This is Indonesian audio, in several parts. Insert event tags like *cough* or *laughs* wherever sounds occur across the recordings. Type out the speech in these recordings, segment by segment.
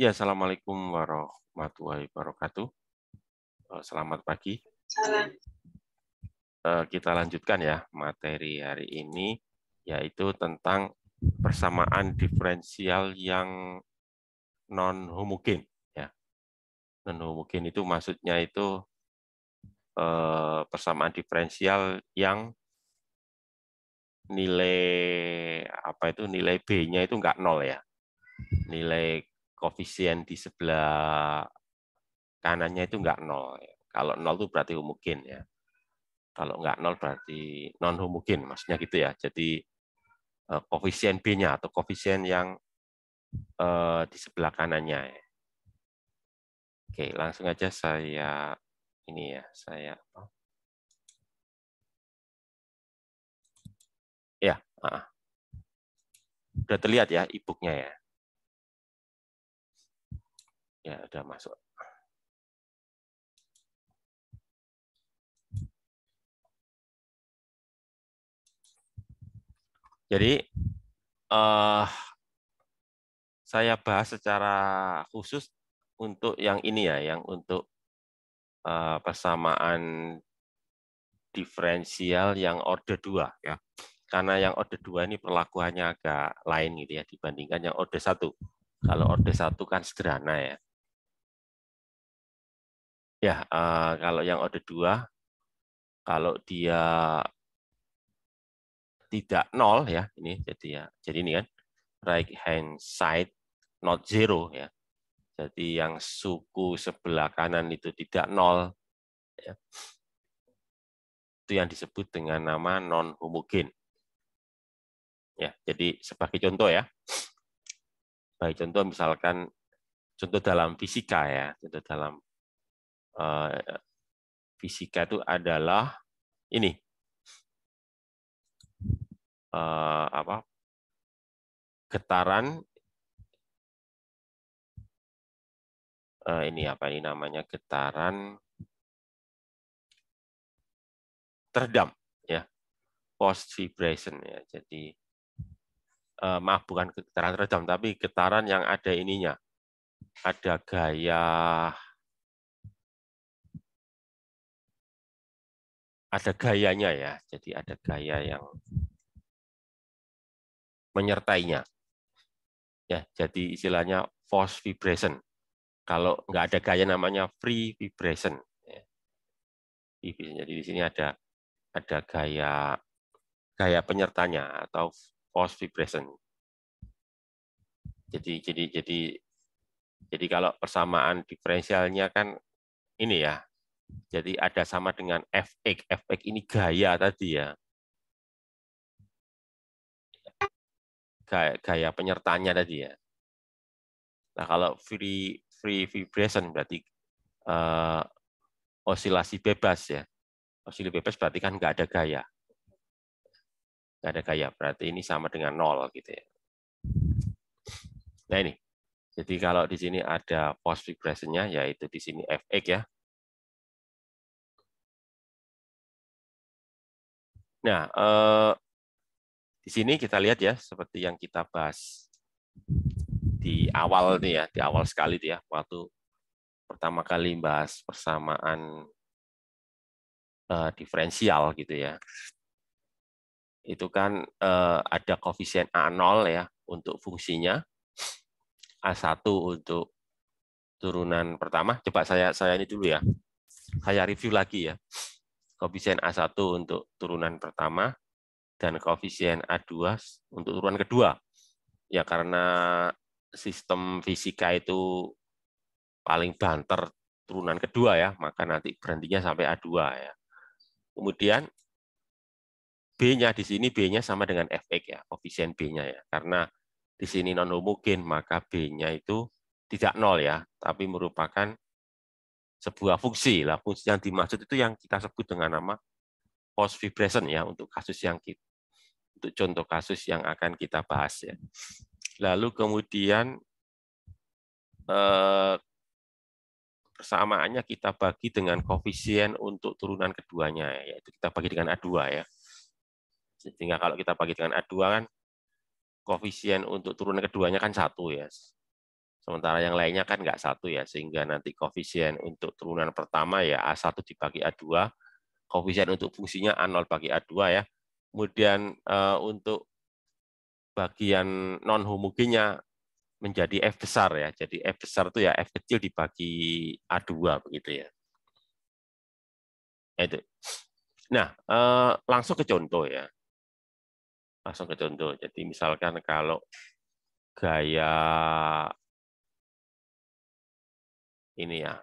Ya, Assalamualaikum warahmatullahi wabarakatuh. Eh, selamat pagi. Salam. Eh, kita lanjutkan ya materi hari ini, yaitu tentang persamaan diferensial yang non-homogen. Ya. Non-homogen itu maksudnya itu eh, persamaan diferensial yang nilai apa itu nilai b-nya itu enggak nol ya nilai koefisien di sebelah kanannya itu enggak nol. Kalau nol itu berarti homogen ya. Kalau enggak nol berarti non homogen, maksudnya gitu ya. Jadi eh, koefisien b-nya atau koefisien yang eh, di sebelah kanannya. Oke, langsung aja saya ini ya, saya apa? Ya, ah. ah. udah terlihat ya e ya. Ya, udah masuk. Jadi uh, saya bahas secara khusus untuk yang ini ya, yang untuk uh, persamaan diferensial yang order dua ya. Karena yang order dua ini perlakuannya agak lain gitu ya dibandingkan yang order satu. Kalau order satu kan sederhana ya. Ya, uh, kalau yang order 2, kalau dia tidak nol ya, ini jadi ya. Jadi ini kan right hand side not zero ya. Jadi yang suku sebelah kanan itu tidak nol ya. Itu yang disebut dengan nama non homogen. Ya, jadi sebagai contoh ya. Baik contoh misalkan contoh dalam fisika ya, contoh dalam Eh, fisika itu adalah ini uh, apa getaran uh, ini apa ini namanya getaran terdam ya post vibration ya jadi uh, maaf bukan getaran terdam tapi getaran yang ada ininya ada gaya ada gayanya ya. Jadi ada gaya yang menyertainya. Ya, jadi istilahnya force vibration. Kalau nggak ada gaya namanya ya. free vibration. Jadi di sini ada ada gaya gaya penyertanya atau force vibration. Jadi jadi jadi jadi kalau persamaan diferensialnya kan ini ya jadi ada sama dengan fx. Fx ini gaya tadi ya. Gaya, gaya penyertanya tadi ya. Nah, kalau free free vibration berarti uh, eh, osilasi bebas ya. Osilasi bebas berarti kan nggak ada gaya. Nggak ada gaya, berarti ini sama dengan nol gitu ya. Nah ini, jadi kalau di sini ada post vibrationnya, yaitu di sini Fx ya, Nah, eh, di sini kita lihat ya, seperti yang kita bahas di awal nih ya, di awal sekali ya, waktu pertama kali bahas persamaan eh, diferensial gitu ya. Itu kan eh, ada koefisien A0 ya untuk fungsinya, A1 untuk turunan pertama. Coba saya saya ini dulu ya. Saya review lagi ya koefisien A1 untuk turunan pertama dan koefisien A2 untuk turunan kedua. Ya karena sistem fisika itu paling banter turunan kedua ya, maka nanti berhentinya sampai A2 ya. Kemudian B-nya di sini B-nya sama dengan Fx ya, koefisien B-nya ya. Karena di sini non homogen maka B-nya itu tidak nol ya, tapi merupakan sebuah fungsi. Lah fungsi yang dimaksud itu yang kita sebut dengan nama post vibration ya untuk kasus yang kita untuk contoh kasus yang akan kita bahas ya. Lalu kemudian persamaannya eh, kita bagi dengan koefisien untuk turunan keduanya ya, yaitu kita bagi dengan A2 ya. Sehingga kalau kita bagi dengan A2 kan koefisien untuk turunan keduanya kan satu ya. Sementara yang lainnya kan nggak satu ya, sehingga nanti koefisien untuk turunan pertama ya A1 dibagi A2, koefisien untuk fungsinya A0 bagi A2 ya. Kemudian uh, untuk bagian non homogennya menjadi F besar ya. Jadi F besar itu ya F kecil dibagi A2 begitu ya. Itu. Nah, uh, langsung ke contoh ya. Langsung ke contoh. Jadi misalkan kalau gaya ini ya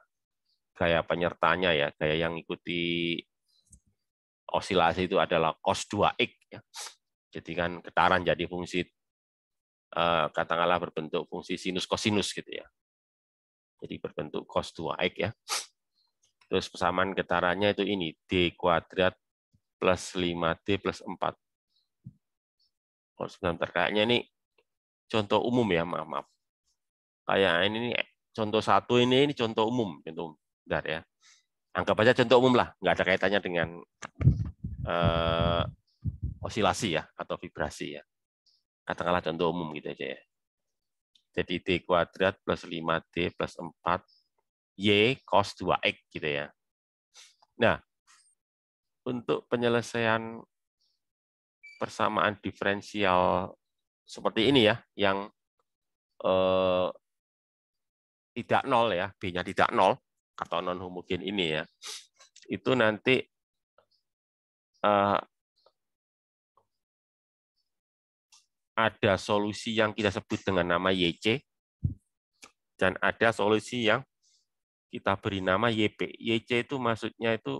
gaya penyertanya ya gaya yang ikuti osilasi itu adalah cos 2x ya. jadi kan getaran jadi fungsi eh, katakanlah berbentuk fungsi sinus kosinus gitu ya jadi berbentuk cos 2x ya terus persamaan getarannya itu ini d kuadrat plus 5d plus 4 kalau sebentar kayaknya ini contoh umum ya maaf maaf kayak ini, ini contoh satu ini ini contoh umum, contoh umum. Bentar ya. Anggap aja contoh umum lah, nggak ada kaitannya dengan uh, eh, osilasi ya atau vibrasi ya. Katakanlah contoh umum gitu aja ya. Jadi T kuadrat plus 5T plus 4 Y cos 2X gitu ya. Nah, untuk penyelesaian persamaan diferensial seperti ini ya, yang eh, tidak nol ya, B-nya tidak nol, atau non homogen ini ya, itu nanti uh, ada solusi yang kita sebut dengan nama YC, dan ada solusi yang kita beri nama YP. YC itu maksudnya itu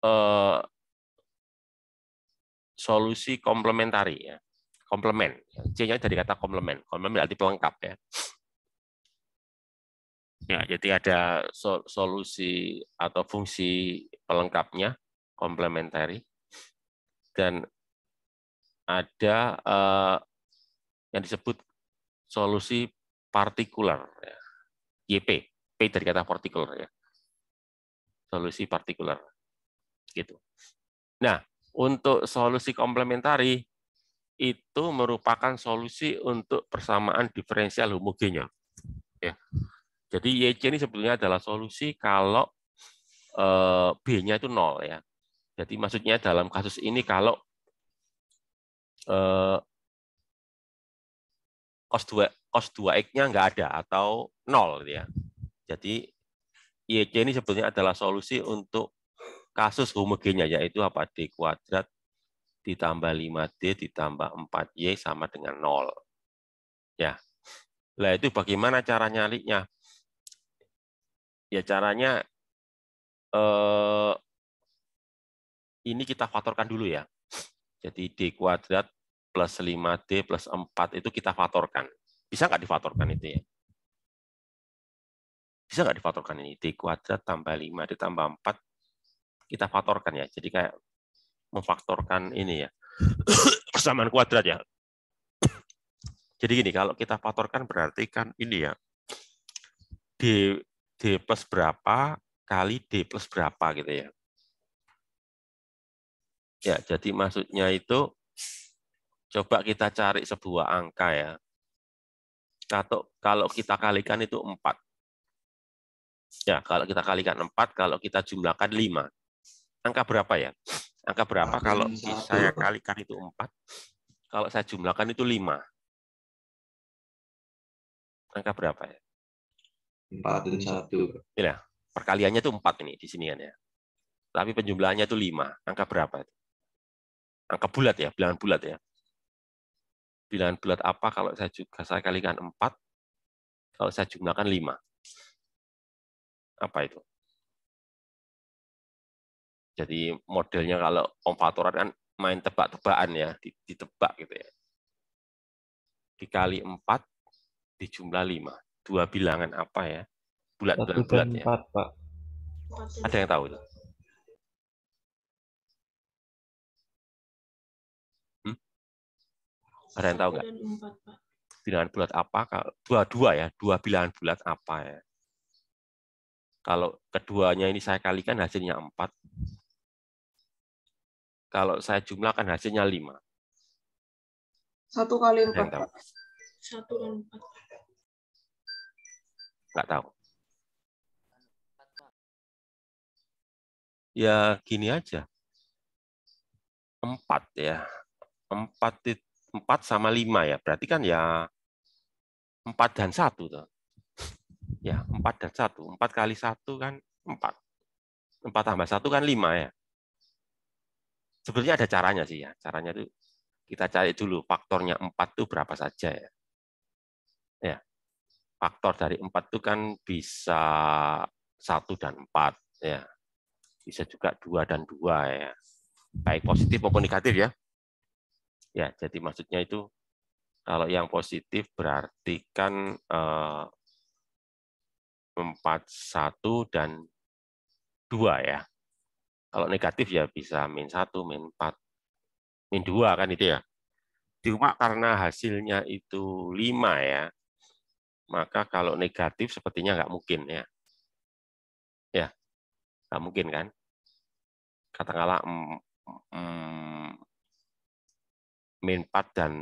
eh, solusi komplementari ya komplement. C-nya dari kata komplement. Komplement berarti pelengkap ya. Ya, jadi ada solusi atau fungsi pelengkapnya komplementari dan ada eh, yang disebut solusi partikular ya. YP, P dari kata partikular ya. Solusi partikular. Gitu. Nah, untuk solusi komplementari itu merupakan solusi untuk persamaan diferensial homogennya. Ya. Jadi YC ini sebetulnya adalah solusi kalau eh, B-nya itu nol ya. Jadi maksudnya dalam kasus ini kalau eh, cos 2 cos 2 x-nya nggak ada atau nol gitu ya. Jadi YC ini sebetulnya adalah solusi untuk kasus homogennya yaitu apa d kuadrat ditambah 5D ditambah 4Y sama dengan 0. Ya. Lah itu bagaimana cara nyalinya? Ya caranya eh, ini kita faktorkan dulu ya. Jadi D kuadrat plus 5D plus 4 itu kita faktorkan. Bisa nggak difaktorkan itu ya? Bisa nggak difaktorkan ini? D kuadrat tambah 5, D tambah 4, kita faktorkan ya. Jadi kayak memfaktorkan ini ya *coughs* persamaan kuadrat ya. *coughs* Jadi gini, kalau kita faktorkan berarti kan ini ya d d plus berapa kali d plus berapa gitu ya. Ya, jadi maksudnya itu coba kita cari sebuah angka ya. atau kalau kita kalikan itu 4. Ya, kalau kita kalikan 4, kalau kita jumlahkan 5. Angka berapa ya? Angka berapa kalau saya kalikan itu 4, kalau saya jumlahkan itu 5. Angka berapa ya? 4 dan 1. ya perkaliannya itu 4 ini di sini kan ya. Tapi penjumlahannya itu 5. Angka berapa itu? Angka bulat ya, bilangan bulat ya. Bilangan bulat apa kalau saya juga saya kalikan 4, kalau saya jumlahkan 5. Apa itu? Jadi modelnya kalau Om Fatorat kan main tebak-tebakan ya, ditebak gitu ya. Dikali 4 di jumlah 5. Dua bilangan apa ya? Bulat-bulat bulatnya. Pak. Ada yang tahu? Hmm? Ada yang tahu nggak? Bilangan bulat apa? Dua-dua ya, dua bilangan bulat apa ya? Kalau keduanya ini saya kalikan hasilnya 4. Kalau saya jumlahkan hasilnya 5. satu kali empat, satu empat, 1 kali 4. Nggak tahu. Ya gini aja. empat ya. 4, empat sama 5 ya. Berarti kan ya empat dan 1. Tuh. Ya, empat dan 1. empat kali 1 kan empat empat tambah 1 kan 5 ya. Sebenarnya ada caranya sih ya. Caranya itu kita cari dulu faktornya empat itu berapa saja ya. Ya. Faktor dari empat itu kan bisa satu dan empat ya. Bisa juga dua dan dua ya. Baik positif maupun negatif ya. Ya, jadi maksudnya itu kalau yang positif berarti kan eh, empat satu dan dua ya. Kalau negatif ya bisa min 1, min 4, min 2 kan itu ya. Cuma karena hasilnya itu 5 ya, maka kalau negatif sepertinya nggak mungkin ya. Ya, nggak mungkin kan. Katakanlah mm, mm, min 4 dan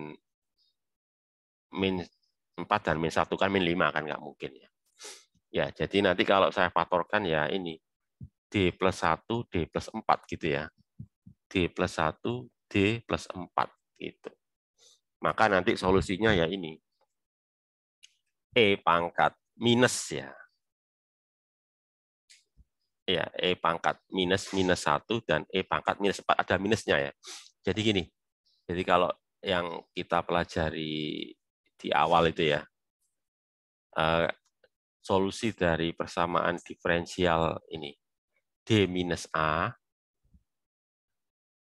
min 4 dan min 1 kan min 5 kan nggak mungkin ya. Ya, jadi nanti kalau saya faktorkan ya ini D plus 1, D plus 4 gitu ya. D plus 1, D plus 4 gitu. Maka nanti solusinya ya ini. E pangkat minus ya. Ya, E pangkat minus minus 1 dan E pangkat minus 4. Ada minusnya ya. Jadi gini, jadi kalau yang kita pelajari di awal itu ya, eh, solusi dari persamaan diferensial ini D minus A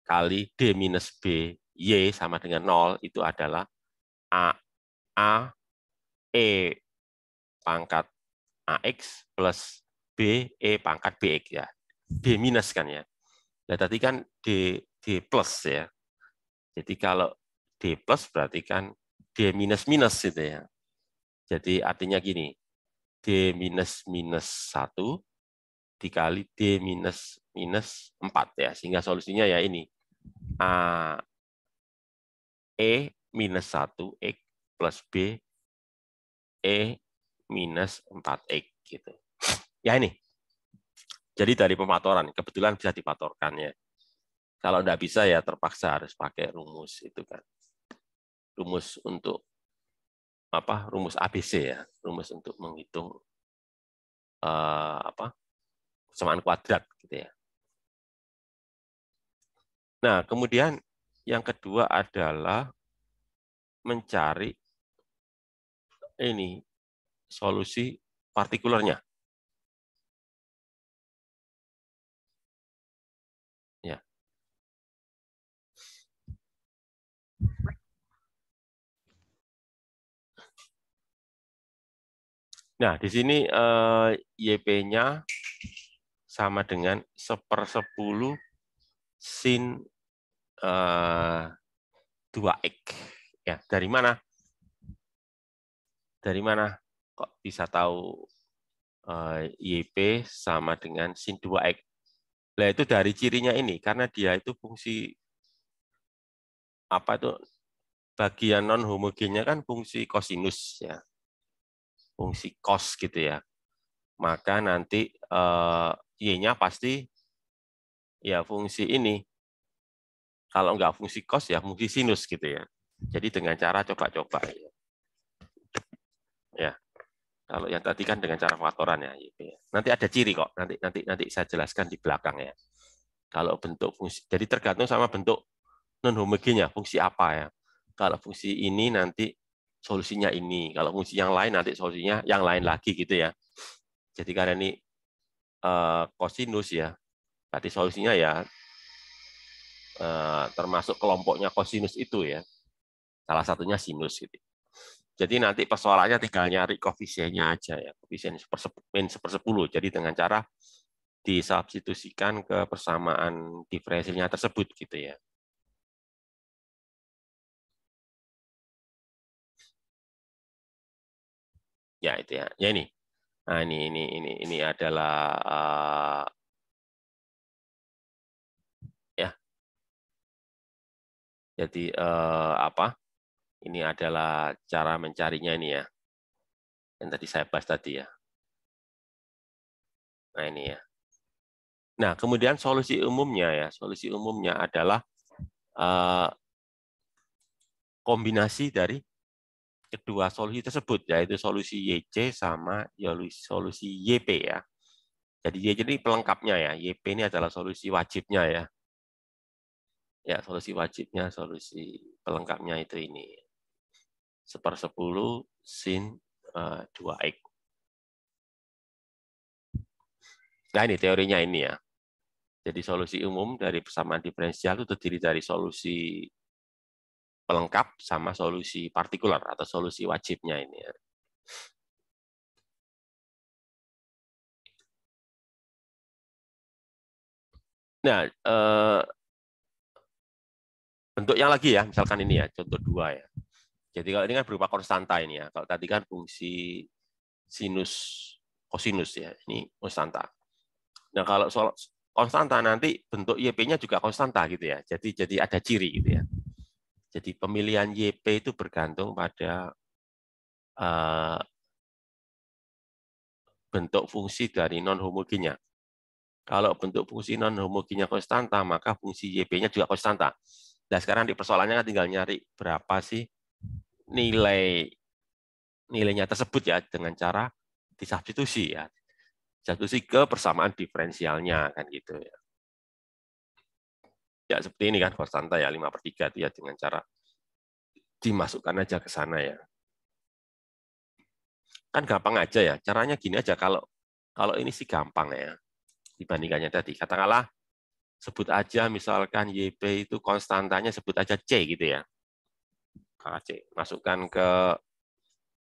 kali D minus B, Y sama dengan 0, itu adalah A, A E pangkat AX plus B, E pangkat BX. ya d minus kan ya. Nah, tadi kan D, D plus ya. Jadi kalau D plus berarti kan D minus minus gitu ya. Jadi artinya gini, D minus minus 1 dikali D minus minus 4 ya. Sehingga solusinya ya ini. A, E minus 1 X plus B E minus 4 X gitu. Ya ini. Jadi dari pematoran, kebetulan bisa dipatorkan ya. Kalau tidak bisa ya terpaksa harus pakai rumus itu kan. Rumus untuk apa? Rumus ABC ya, rumus untuk menghitung uh, apa? persamaan kuadrat gitu ya. Nah, kemudian yang kedua adalah mencari ini solusi partikulernya. Ya. Nah, di sini eh, YP-nya sama dengan sepersepuluh sin uh, eh, 2x. Ya, dari mana? Dari mana kok bisa tahu uh, eh, YP sama dengan sin 2x? Nah, itu dari cirinya ini karena dia itu fungsi apa itu bagian non homogennya kan fungsi kosinus ya. Fungsi kos gitu ya. Maka nanti eh, Y-nya pasti ya fungsi ini. Kalau enggak fungsi cos ya fungsi sinus gitu ya. Jadi dengan cara coba-coba. Ya. ya. Kalau yang tadi kan dengan cara faktoran ya. Gitu ya. Nanti ada ciri kok. Nanti nanti nanti saya jelaskan di belakang ya. Kalau bentuk fungsi, jadi tergantung sama bentuk non homogennya fungsi apa ya. Kalau fungsi ini nanti solusinya ini, kalau fungsi yang lain nanti solusinya yang lain lagi gitu ya. Jadi karena ini kosinus eh, ya. Berarti solusinya ya eh, termasuk kelompoknya kosinus itu ya. Salah satunya sinus gitu. Jadi nanti persoalannya tinggal nyari koefisiennya aja ya, koefisien min sepersepuluh. Jadi dengan cara disubstitusikan ke persamaan diferensialnya tersebut gitu ya. Ya itu ya. Ya ini. Nah, ini ini ini ini adalah uh, ya. Jadi uh, apa? Ini adalah cara mencarinya ini ya. Yang tadi saya bahas tadi ya. Nah, ini ya. Nah, kemudian solusi umumnya ya. Solusi umumnya adalah uh, kombinasi dari kedua solusi tersebut yaitu solusi YC sama solusi YP ya. Jadi YC ini pelengkapnya ya. YP ini adalah solusi wajibnya ya. Ya, solusi wajibnya, solusi pelengkapnya itu ini. Seper 10 sin eh, dua 2x. Nah, ini teorinya ini ya. Jadi solusi umum dari persamaan diferensial itu terdiri dari solusi pelengkap sama solusi partikular atau solusi wajibnya ini ya. Nah, eh, bentuk yang lagi ya, misalkan ini ya, contoh dua ya. Jadi kalau ini kan berupa konstanta ini ya. Kalau tadi kan fungsi sinus kosinus ya, ini konstanta. Nah, kalau soal konstanta nanti bentuk YP-nya juga konstanta gitu ya. Jadi jadi ada ciri gitu ya. Jadi pemilihan YP itu bergantung pada uh, bentuk fungsi dari non homoginya. Kalau bentuk fungsi non homoginya konstanta, maka fungsi YP-nya juga konstanta. Nah, sekarang di persoalannya kan tinggal nyari berapa sih nilai nilainya tersebut ya dengan cara disubstitusi ya. Substitusi ke persamaan diferensialnya kan gitu ya ya seperti ini kan konstanta ya 5 per 3 itu ya dengan cara dimasukkan aja ke sana ya. Kan gampang aja ya, caranya gini aja kalau kalau ini sih gampang ya dibandingkannya tadi. Katakanlah sebut aja misalkan YP itu konstantanya sebut aja C gitu ya. Nah, C. Masukkan ke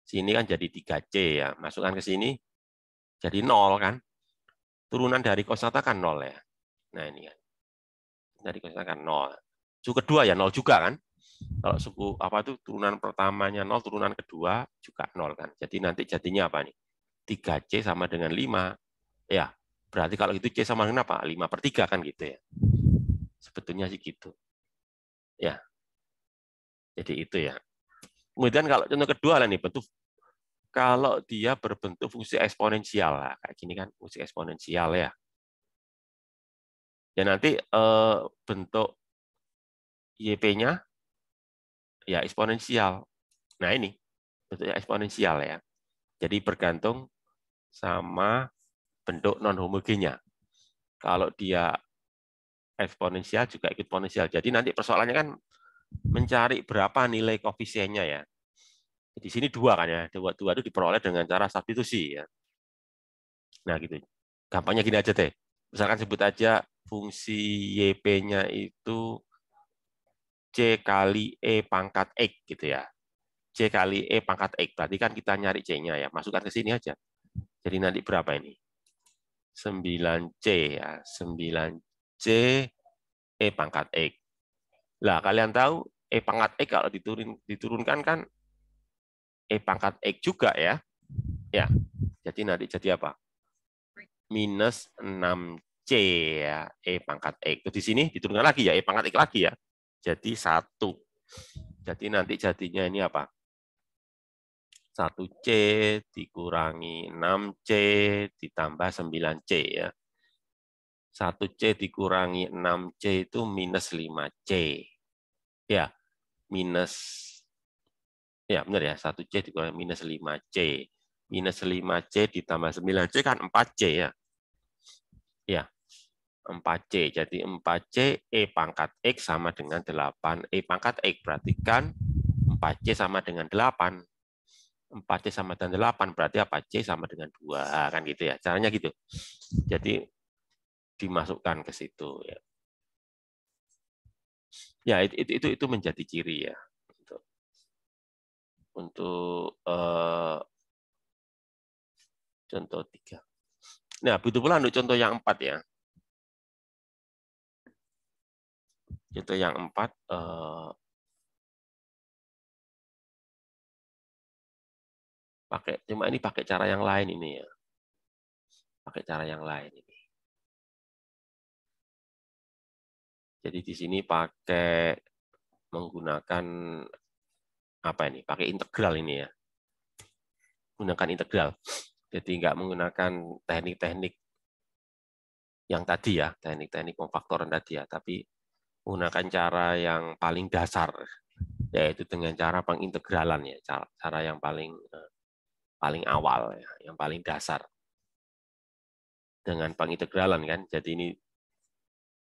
sini kan jadi 3C ya. Masukkan ke sini jadi nol kan. Turunan dari konstanta kan nol ya. Nah ini kan dari dikosinakan nol. Suku kedua ya nol juga kan. Kalau suku apa itu turunan pertamanya nol, turunan kedua juga nol kan. Jadi nanti jadinya apa nih? 3C sama dengan 5. Ya, berarti kalau itu C sama dengan apa? 5 per 3 kan gitu ya. Sebetulnya sih gitu. Ya. Jadi itu ya. Kemudian kalau contoh kedua lah nih bentuk kalau dia berbentuk fungsi eksponensial lah kayak gini kan fungsi eksponensial ya Ya nanti eh, bentuk YP-nya ya eksponensial. Nah ini bentuknya eksponensial ya. Jadi bergantung sama bentuk non homogennya. Kalau dia eksponensial juga ikut eksponensial. Jadi nanti persoalannya kan mencari berapa nilai koefisiennya ya. Di sini dua kan ya, dua, dua itu diperoleh dengan cara substitusi ya. Nah gitu. Gampangnya gini aja teh. Misalkan sebut aja fungsi YP-nya itu C kali E pangkat X gitu ya. C kali E pangkat X. Berarti kan kita nyari C-nya ya. Masukkan ke sini aja. Jadi nanti berapa ini? 9C ya. 9C E pangkat X. Lah kalian tahu E pangkat X kalau diturun, diturunkan kan E pangkat X juga ya. Ya, jadi nanti jadi apa? Minus 6 C ya, E pangkat X. E. di sini diturunkan lagi ya, E pangkat X e lagi ya. Jadi satu. Jadi nanti jadinya ini apa? 1C dikurangi 6C ditambah 9C ya. 1C dikurangi 6C itu minus 5C. Ya, minus ya benar ya, 1C dikurangi minus 5C. Minus 5C ditambah 9C kan 4C ya. Ya, 4C. Jadi 4C E pangkat X sama dengan 8. E pangkat X berarti kan 4C sama dengan 8. 4C sama dengan 8 berarti apa? C sama dengan 2. Kan gitu ya. Caranya gitu. Jadi dimasukkan ke situ. Ya, ya itu, itu, itu menjadi ciri ya. Untuk, untuk eh, contoh 3. Nah, begitu pula untuk contoh yang 4 ya. itu yang empat eh, pakai cuma ini pakai cara yang lain ini ya pakai cara yang lain ini jadi di sini pakai menggunakan apa ini pakai integral ini ya gunakan integral jadi nggak menggunakan teknik-teknik yang tadi ya teknik-teknik pemfaktoran tadi ya tapi menggunakan cara yang paling dasar, yaitu dengan cara pengintegralan ya, cara yang paling eh, paling awal ya, yang paling dasar. Dengan pengintegralan kan, jadi ini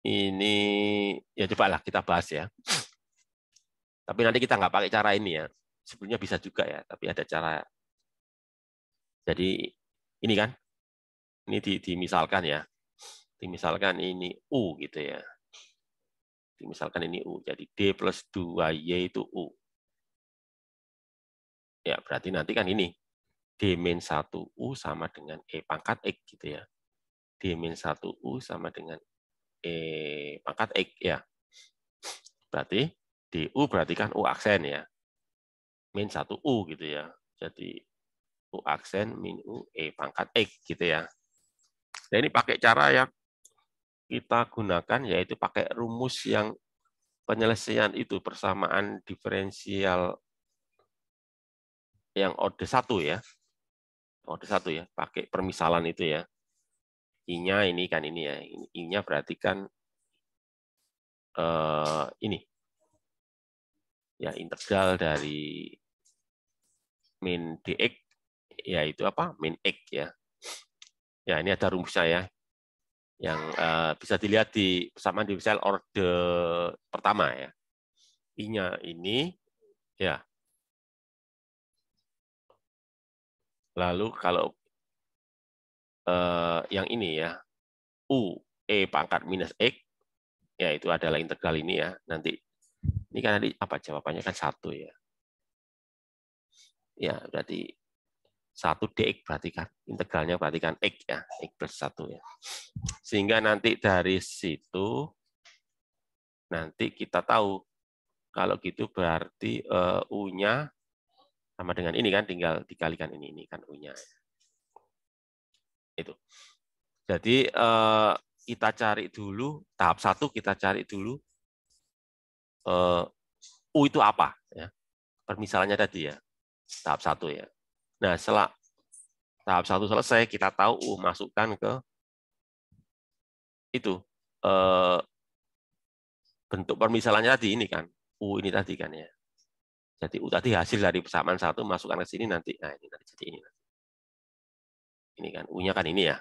ini ya coba lah kita bahas ya. Tapi nanti kita nggak pakai cara ini ya. Sebelumnya bisa juga ya, tapi ada cara. Jadi ini kan, ini di, dimisalkan ya. Dimisalkan ini U gitu ya. Misalkan ini U. Jadi D plus 2Y itu U. Ya, berarti nanti kan ini. D min 1 U sama dengan E pangkat X gitu ya. D min 1 U sama dengan E pangkat X ya. Berarti DU berarti kan U aksen ya. Min 1 U gitu ya. Jadi U aksen min U E pangkat X gitu ya. Nah ini pakai cara yang kita gunakan yaitu pakai rumus yang penyelesaian itu persamaan diferensial yang ode satu ya. ode satu ya, pakai permisalan itu ya. I-nya ini kan ini ya. I-nya berarti kan eh, ini. Ya, integral dari min dx yaitu apa? min x ya. Ya, ini ada rumusnya ya yang uh, bisa dilihat di persamaan di misal order pertama ya. i ini ya. Lalu kalau uh, yang ini ya, U E pangkat minus X, ya itu adalah integral ini ya. Nanti ini kan tadi apa jawabannya kan satu ya. Ya, berarti 1 dx berarti kan integralnya berarti kan x ya, x plus 1 ya. Sehingga nanti dari situ nanti kita tahu kalau gitu berarti uh, U-nya sama dengan ini kan tinggal dikalikan ini ini kan U-nya. Itu. Jadi uh, kita cari dulu tahap satu kita cari dulu uh, U itu apa ya. Permisalannya tadi ya. Tahap satu ya. Nah, setelah tahap satu selesai, kita tahu uh, masukkan ke itu uh, bentuk permisalannya tadi ini kan, u uh, ini tadi kan ya. Jadi u uh, tadi hasil dari persamaan satu masukkan ke sini nanti, nah ini nanti jadi ini Ini kan u-nya kan ini ya,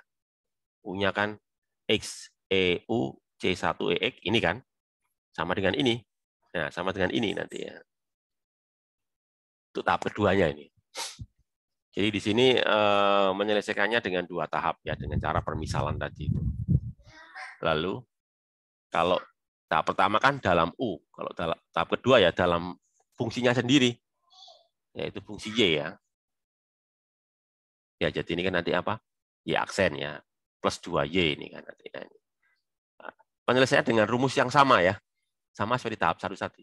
u-nya kan x e u c 1 e x ini kan sama dengan ini, nah sama dengan ini nanti ya. Itu tahap keduanya ini. Jadi di sini eh, menyelesaikannya dengan dua tahap ya dengan cara permisalan tadi itu. Lalu kalau tahap pertama kan dalam U, kalau tahap kedua ya dalam fungsinya sendiri yaitu fungsi Y ya. Ya jadi ini kan nanti apa? Y aksen ya plus 2Y ini kan nanti. Kan. Penyelesaian dengan rumus yang sama ya. Sama seperti tahap satu tadi.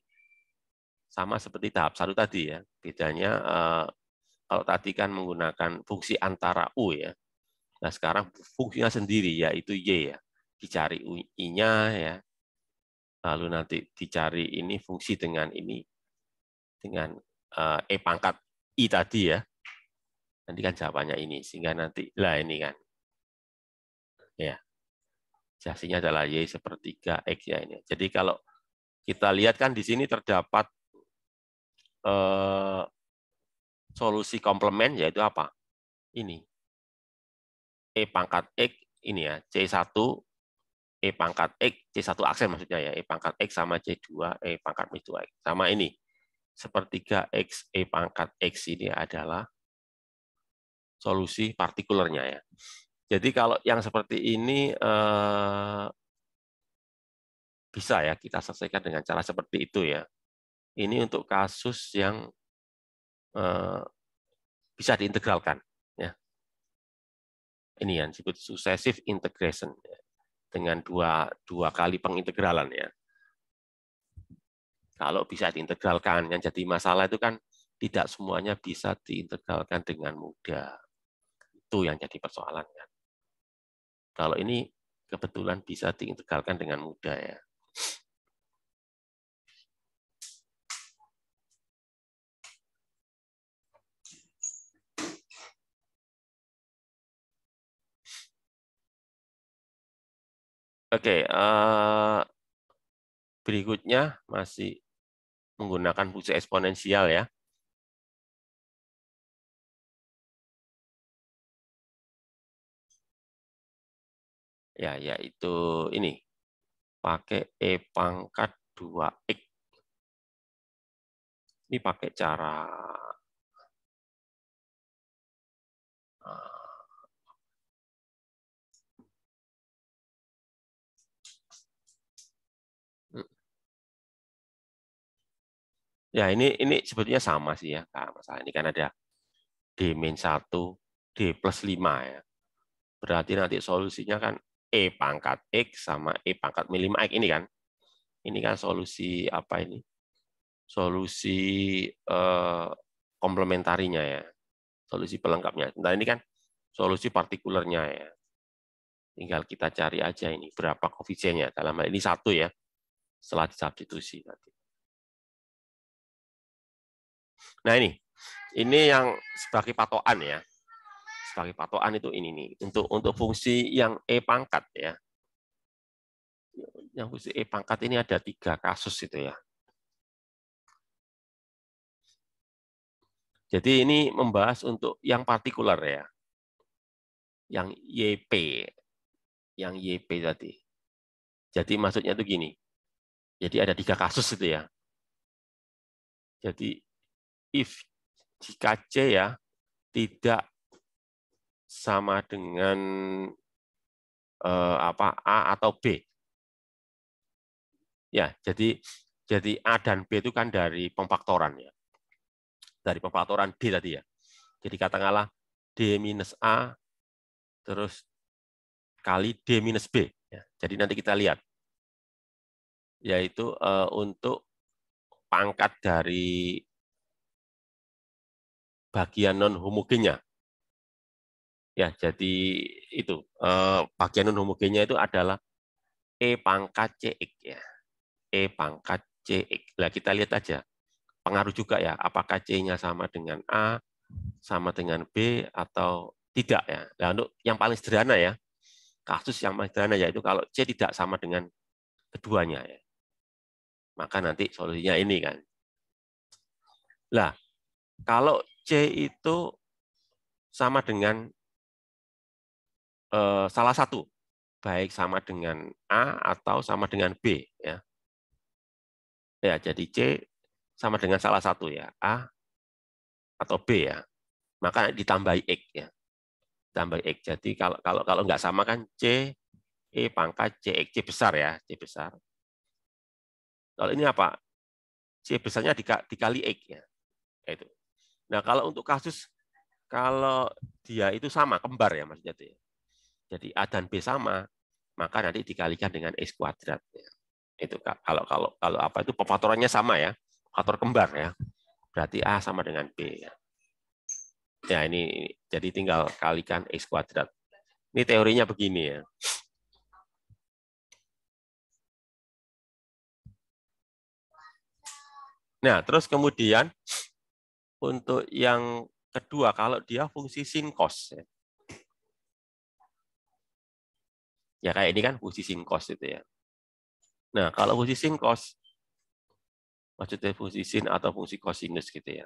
Sama seperti tahap satu tadi ya. Bedanya uh, kalau tadi kan menggunakan fungsi antara U ya. Nah, sekarang fungsinya sendiri yaitu Y ya. Dicari u nya ya. Lalu nanti dicari ini fungsi dengan ini dengan eh, E pangkat I tadi ya. Nanti kan jawabannya ini sehingga nanti lah ini kan. Ya. Jasinya adalah Y sepertiga X ya ini. Jadi kalau kita lihat kan di sini terdapat eh, solusi komplement yaitu apa? Ini. E pangkat X ini ya, C1 E pangkat X, C1 aksen maksudnya ya, E pangkat X sama C2, E pangkat minus 2X. Sama ini, sepertiga X, E pangkat X ini adalah solusi partikulernya ya. Jadi kalau yang seperti ini eh, bisa ya kita selesaikan dengan cara seperti itu ya. Ini untuk kasus yang Eh, bisa diintegralkan. Ya. Ini yang disebut successive integration ya. dengan dua dua kali pengintegralan ya. Kalau bisa diintegralkan, yang jadi masalah itu kan tidak semuanya bisa diintegralkan dengan mudah. Itu yang jadi persoalan kan. Kalau ini kebetulan bisa diintegralkan dengan mudah ya. Oke, okay, uh, eh, berikutnya masih menggunakan fungsi eksponensial ya. Ya, yaitu ini. Pakai E pangkat 2X. Ini pakai cara Ya ini ini sebetulnya sama sih ya Kak masalah ini kan ada D min satu, D plus lima ya. Berarti nanti solusinya kan E pangkat X sama E pangkat min lima x ini kan. Ini kan solusi apa ini? Solusi eh, komplementarinya ya. Solusi pelengkapnya. Nah ini kan solusi partikulernya ya. Tinggal kita cari aja ini berapa koefisiennya. Dalam hal ini satu ya. Setelah disubstitusi nanti. Nah ini, ini yang sebagai patokan ya. Sebagai patokan itu ini nih untuk untuk fungsi yang e pangkat ya. Yang fungsi e pangkat ini ada tiga kasus itu ya. Jadi ini membahas untuk yang partikular ya. Yang YP. Yang YP tadi. Jadi maksudnya itu gini. Jadi ada tiga kasus itu ya. Jadi if jika C ya tidak sama dengan eh, apa A atau B. Ya, jadi jadi A dan B itu kan dari pemfaktoran ya. Dari pemfaktoran D tadi ya. Jadi katakanlah D minus A terus kali D minus B. Ya. Jadi nanti kita lihat. Yaitu e, untuk pangkat dari bagian non homogennya. Ya, jadi itu eh, bagian non homogennya itu adalah E pangkat CX ya. E pangkat CX. lah kita lihat aja pengaruh juga ya apakah C-nya sama dengan A, sama dengan B atau tidak ya. Nah, untuk yang paling sederhana ya. Kasus yang paling sederhana yaitu kalau C tidak sama dengan keduanya ya. Maka nanti solusinya ini kan. Lah, kalau C itu sama dengan eh, salah satu, baik sama dengan A atau sama dengan B. Ya. ya, jadi C sama dengan salah satu ya, A atau B ya. Maka ditambahi X ya. Tambah X. Jadi kalau kalau kalau nggak sama kan C, E pangkat X, C besar ya, C besar. Kalau ini apa? C besarnya dikali X ya. Itu. Nah, kalau untuk kasus kalau dia itu sama kembar ya maksudnya itu. Ya. Jadi A dan B sama, maka nanti dikalikan dengan S kuadrat. Ya. Itu kalau kalau kalau apa itu pefaktorannya sama ya, faktor kembar ya. Berarti A sama dengan B ya. Ya ini, jadi tinggal kalikan X kuadrat. Ini teorinya begini ya. Nah, terus kemudian untuk yang kedua kalau dia fungsi sin cos. Ya. ya kayak ini kan fungsi sin cos itu ya. Nah, kalau fungsi sin cos maksudnya fungsi sin atau fungsi cosinus gitu ya.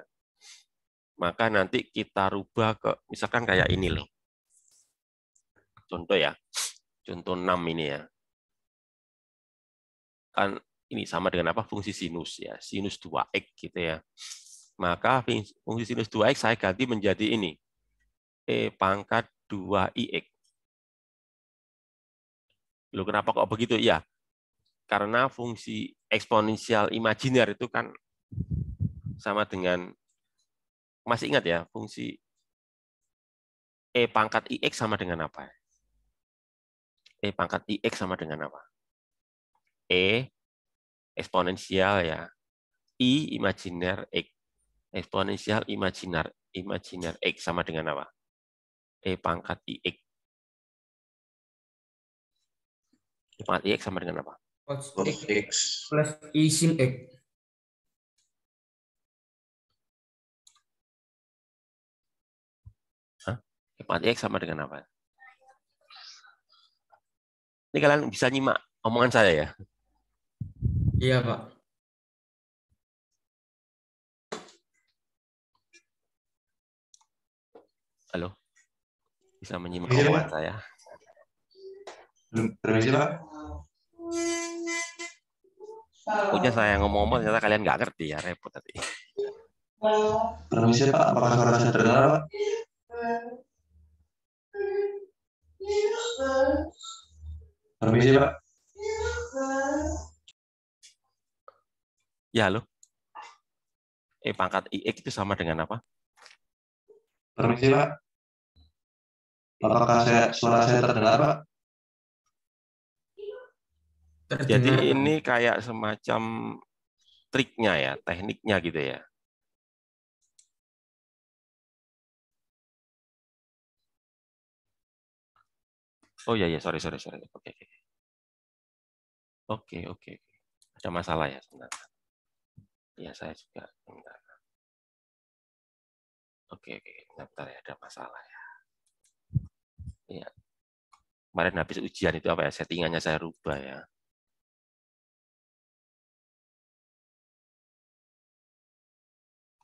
Maka nanti kita rubah ke misalkan kayak ini loh. Contoh ya. Contoh 6 ini ya. Kan ini sama dengan apa fungsi sinus ya, sinus 2x gitu ya. Maka fungsi sinus 2x saya ganti menjadi ini. E pangkat 2ix. Loh kenapa kok begitu? Ya, karena fungsi eksponensial imajiner itu kan sama dengan, masih ingat ya, fungsi E pangkat IX sama dengan apa? E pangkat IX sama dengan apa? E eksponensial ya. I imajiner X. Eksponensial imajiner, imajiner X sama dengan apa? E pangkat IX. E pangkat IX sama dengan apa? Cos X plus I sin X. E pangkat X sama dengan apa? Ini kalian bisa nyimak omongan saya ya? Iya, Pak. bisa menyimak omongan saya. Permisi Pak. Pokoknya saya ngomong-ngomong ternyata kalian nggak ngerti ya repot tadi. Permisi Pak, apakah suara saya terdengar Pak? Permisi Pak. Ya halo. Eh pangkat IX itu sama dengan apa? Permisi Pak. Apakah saya, suara saya terdengar, Pak? Terdengar. Jadi ini kayak semacam triknya ya, tekniknya gitu ya. Oh ya ya, sorry sorry sorry. Oke okay. oke okay, oke. Okay. Ada masalah ya sebenarnya. Ya saya juga. Bentar. Oke oke, Okay. bentar ya ada masalah ya ya, kemarin habis ujian itu apa ya settingannya saya rubah ya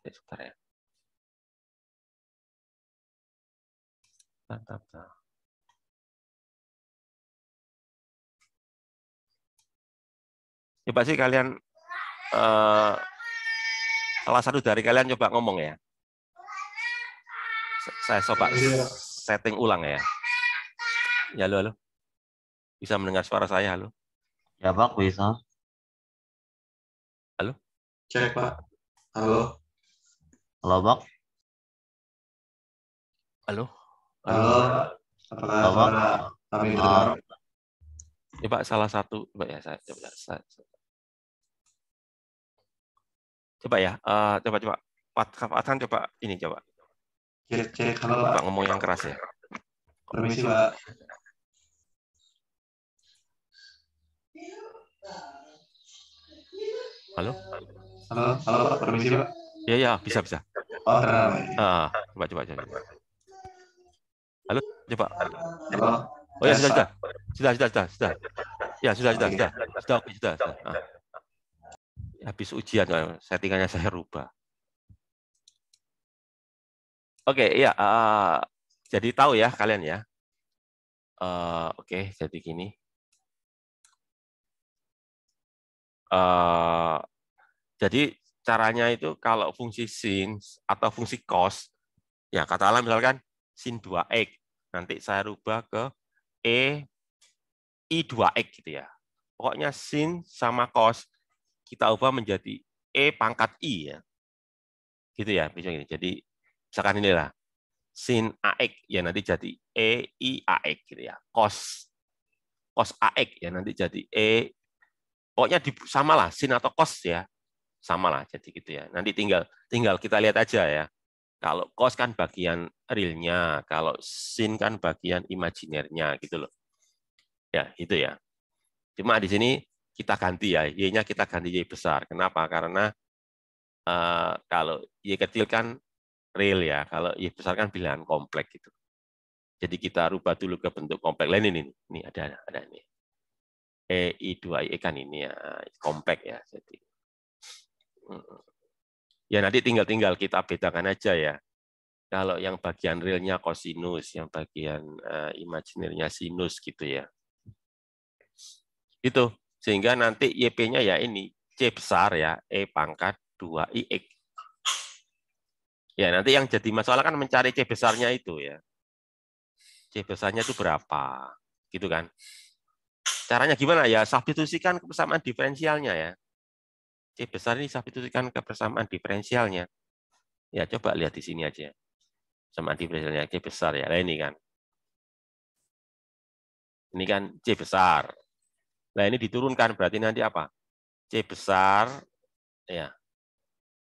eh, sebentar ya mantap nah. ya pasti kalian eh, salah satu dari kalian coba ngomong ya saya coba iya. setting ulang ya Ya, halo, halo. Bisa mendengar suara saya, halo? Ya, Pak, bisa. Halo? Cek, Pak. Halo. Halo, Pak. Halo. Halo. Halo, Pak. Kami dengar. Ya, Pak, salah satu. Coba ya, saya. Coba, saya, coba ya, uh, coba, coba. Pak Kafatan coba ini, coba. Cek, cek, halo, Pak. Coba ngomong yang keras ya. Permisi, Pak. Halo? Halo, halo Pak, permisi Pak. iya ya, bisa, bisa. Oh, nah, Ah, iya. coba, coba, coba. Halo, coba. Iya, halo. Oh ya, sudah, sudah. Sudah, sudah, sudah, sudah. Ya, sudah, sudah, sudah. Sudah, oke, sudah, sudah. Ah. Habis ujian, settingannya saya rubah. Oke, okay, ya. Uh, ah, jadi tahu ya kalian ya. Uh, Oke, okay, jadi gini. Eh, jadi caranya itu kalau fungsi sin atau fungsi cos, ya katakanlah misalkan sin 2x, nanti saya rubah ke e i 2x gitu ya. Pokoknya sin sama cos kita ubah menjadi e pangkat i ya. Gitu ya, bisa gini. Jadi misalkan inilah sin ax ya nanti jadi e i ax gitu ya. Cos cos ax ya nanti jadi e pokoknya di, lah sin atau kos ya sama lah jadi gitu ya nanti tinggal tinggal kita lihat aja ya kalau kos kan bagian realnya kalau sin kan bagian imajinernya gitu loh ya itu ya cuma di sini kita ganti ya y-nya kita ganti y besar kenapa karena uh, kalau y kecil kan real ya kalau y besar kan bilangan kompleks gitu jadi kita rubah dulu ke bentuk kompleks lain ini ini ada ada ini EI2IE e kan ini ya compact ya. Jadi ya nanti tinggal-tinggal kita bedakan aja ya. Kalau yang bagian realnya kosinus, yang bagian uh, eh, imajinernya sinus gitu ya. Itu sehingga nanti YP-nya ya ini C besar ya, E pangkat 2IX. Ya, nanti yang jadi masalah kan mencari C besarnya itu ya. C besarnya itu berapa? Gitu kan. Caranya gimana ya? Substitusikan kebersamaan diferensialnya ya. C besar ini substitusikan kebersamaan diferensialnya. Ya, coba lihat di sini aja. Sama diferensialnya C besar ya. Nah, ini kan. Ini kan C besar. Nah, ini diturunkan berarti nanti apa? C besar ya.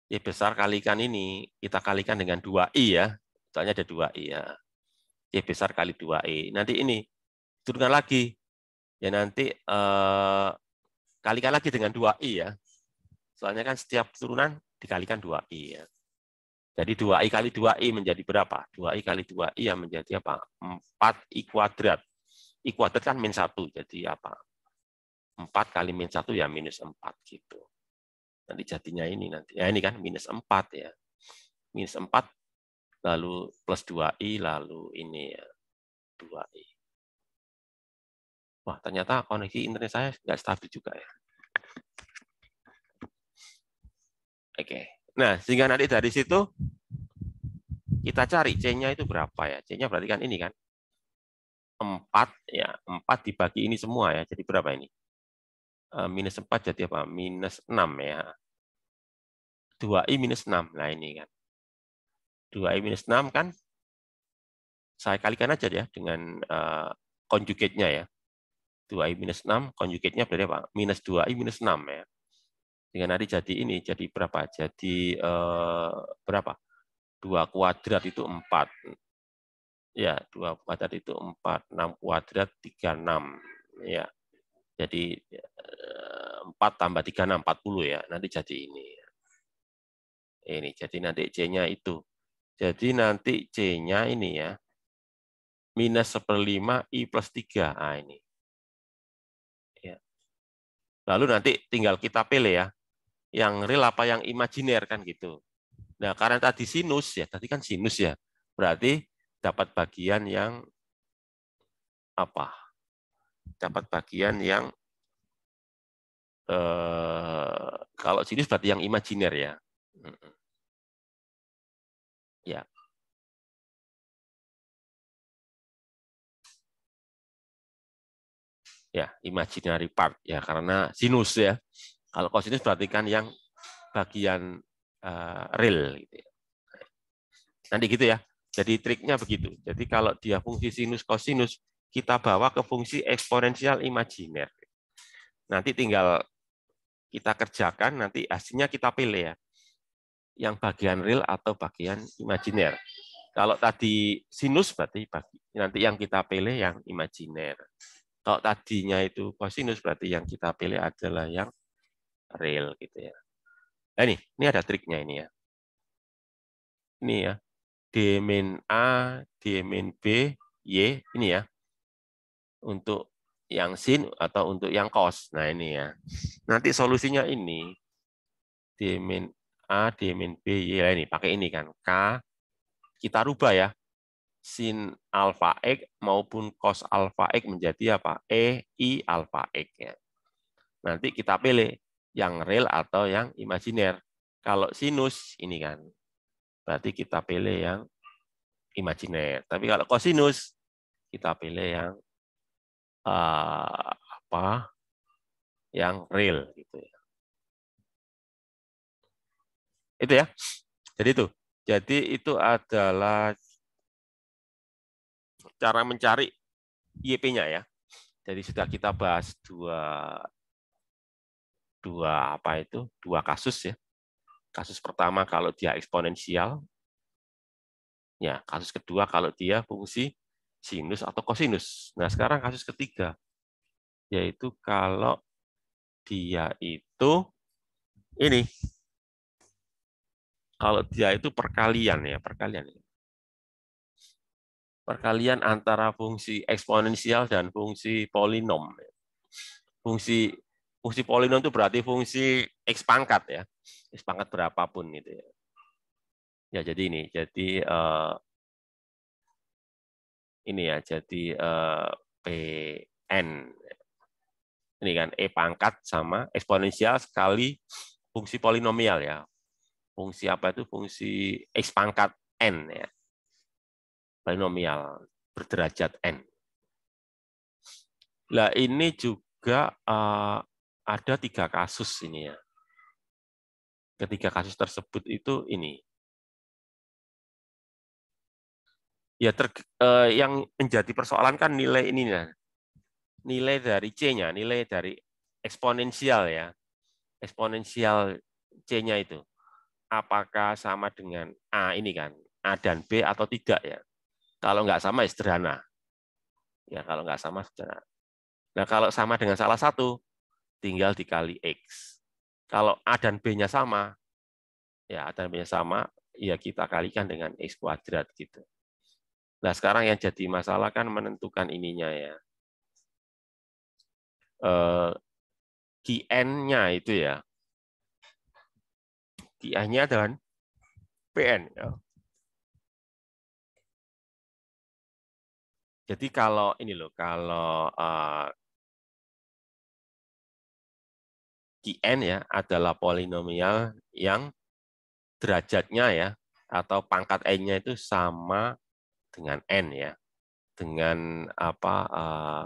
C besar kalikan ini kita kalikan dengan 2i ya. Soalnya ada 2i ya. C besar kali 2i. Nanti ini turunkan lagi ya nanti eh, kalikan lagi dengan 2i ya. Soalnya kan setiap turunan dikalikan 2i ya. Jadi 2i kali 2i menjadi berapa? 2i kali 2i yang menjadi apa? 4i kuadrat. i kuadrat kan min 1, jadi apa? 4 kali min 1 ya minus 4 gitu. Nanti jadinya ini nanti. Ya ini kan minus 4 ya. Minus 4 lalu plus 2i lalu ini ya 2i. Wah, ternyata koneksi internet saya nggak stabil juga ya. Oke. Okay. Nah, sehingga nanti dari situ kita cari C-nya itu berapa ya. C-nya berarti kan ini kan. 4 ya. 4 dibagi ini semua ya. Jadi berapa ini? Eh, minus 4 jadi apa? Minus 6 ya. 2I minus 6. Nah ini kan. 2I minus 6 kan saya kalikan aja ya dengan uh, eh, konjugatnya ya. 2i minus 6, konjugatnya berarti apa? Minus 2i minus 6 ya. Dengan nanti jadi ini, jadi berapa? Jadi eh, berapa? 2 kuadrat itu 4. Ya, 2 kuadrat itu 4. 6 kuadrat 36. Ya. Jadi 4 eh, tambah 36, 40 ya. Nanti jadi ini. Ini, jadi nanti C-nya itu. Jadi nanti C-nya ini ya. Minus 1 5, I plus 3. Nah, ini. Lalu nanti tinggal kita pilih ya, yang real apa yang imajiner kan gitu. Nah karena tadi sinus ya, tadi kan sinus ya, berarti dapat bagian yang apa? Dapat bagian yang eh, kalau sinus berarti yang imajiner ya. Ya, ya imaginary part ya karena sinus ya. Kalau cosinus berarti kan yang bagian uh, real gitu ya. Nanti gitu ya. Jadi triknya begitu. Jadi kalau dia fungsi sinus kosinus kita bawa ke fungsi eksponensial imajiner. Nanti tinggal kita kerjakan nanti hasilnya kita pilih ya. Yang bagian real atau bagian imajiner. Kalau tadi sinus berarti nanti yang kita pilih yang imajiner kalau tadinya itu kosinus berarti yang kita pilih adalah yang real gitu ya. Nah, ini, ini ada triknya ini ya. Ini ya. D min A, D min B, Y, ini ya. Untuk yang sin atau untuk yang cos. Nah, ini ya. Nanti solusinya ini. D min A, D min B, Y. Nah, ini pakai ini kan. K, kita rubah ya sin alfa x maupun cos alfa x menjadi apa? E i alfa x ya. Nanti kita pilih yang real atau yang imajiner. Kalau sinus ini kan berarti kita pilih yang imajiner. Tapi kalau kosinus kita pilih yang uh, apa? Yang real gitu ya. Itu ya. Jadi itu. Jadi itu adalah cara mencari YP-nya ya. Jadi sudah kita bahas dua dua apa itu? Dua kasus ya. Kasus pertama kalau dia eksponensial. Ya, kasus kedua kalau dia fungsi sinus atau kosinus. Nah, sekarang kasus ketiga yaitu kalau dia itu ini kalau dia itu perkalian ya, perkalian. Ya perkalian antara fungsi eksponensial dan fungsi polinom. Fungsi fungsi polinom itu berarti fungsi x pangkat ya. X pangkat berapapun gitu ya. Ya jadi ini, jadi uh, ini ya, jadi uh, eh, PN. Ini kan E pangkat sama eksponensial sekali fungsi polinomial ya. Fungsi apa itu? Fungsi X pangkat N ya polinomial berderajat n. Nah, ini juga uh, ada tiga kasus ini ya. Ketiga kasus tersebut itu ini. Ya ter, uh, eh, yang menjadi persoalan kan nilai ini ya. Nilai dari C-nya, nilai dari eksponensial ya. Eksponensial C-nya itu. Apakah sama dengan A ini kan? A dan B atau tidak ya? Kalau nggak sama ya sederhana. Ya kalau nggak sama sederhana. Nah kalau sama dengan salah satu, tinggal dikali x. Kalau a dan b-nya sama, ya a dan b-nya sama, ya kita kalikan dengan x kuadrat gitu. Nah sekarang yang jadi masalah kan menentukan ininya ya. Eh, n nya itu ya. n nya dan Pn. Ya. Jadi kalau ini loh, kalau uh, Qn ya adalah polinomial yang derajatnya ya atau pangkat n-nya itu sama dengan n ya. Dengan apa uh,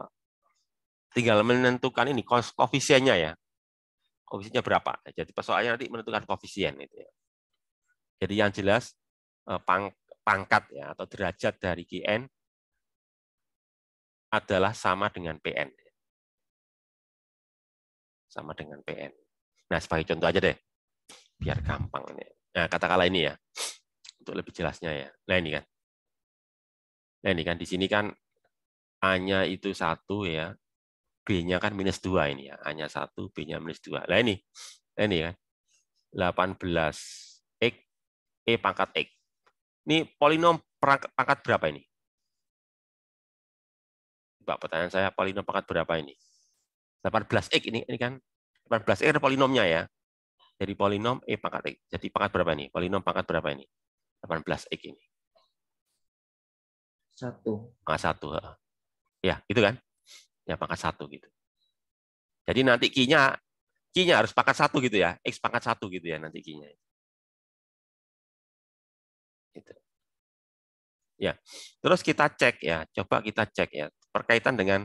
tinggal menentukan ini koefisiennya ya. Koefisiennya berapa? Jadi persoalannya nanti menentukan koefisien itu ya. Jadi yang jelas pang, pangkat ya atau derajat dari Qn adalah sama dengan PN. Sama dengan PN. Nah, sebagai contoh aja deh, biar gampang. Nah, katakanlah ini ya, untuk lebih jelasnya ya. Nah, ini kan. Nah, ini kan, di sini kan A-nya itu satu ya, B-nya kan minus dua ini ya. A-nya satu, B-nya minus dua. Nah, ini. Nah, ini kan. 18 X, E pangkat X. Ini polinom pangkat berapa ini? Pak, pertanyaan saya polinom pangkat berapa ini? 18x ini, ini kan 18x ada polinomnya ya. Jadi polinom e eh, pangkat x. Jadi pangkat berapa ini? Polinom pangkat berapa ini? 18x ini. Satu. Pangkat satu. Ya, gitu kan? Ya, pangkat satu gitu. Jadi nanti kinya nya harus pangkat satu gitu ya. X pangkat satu gitu ya nanti kinya. Gitu. Ya. Terus kita cek ya. Coba kita cek ya berkaitan dengan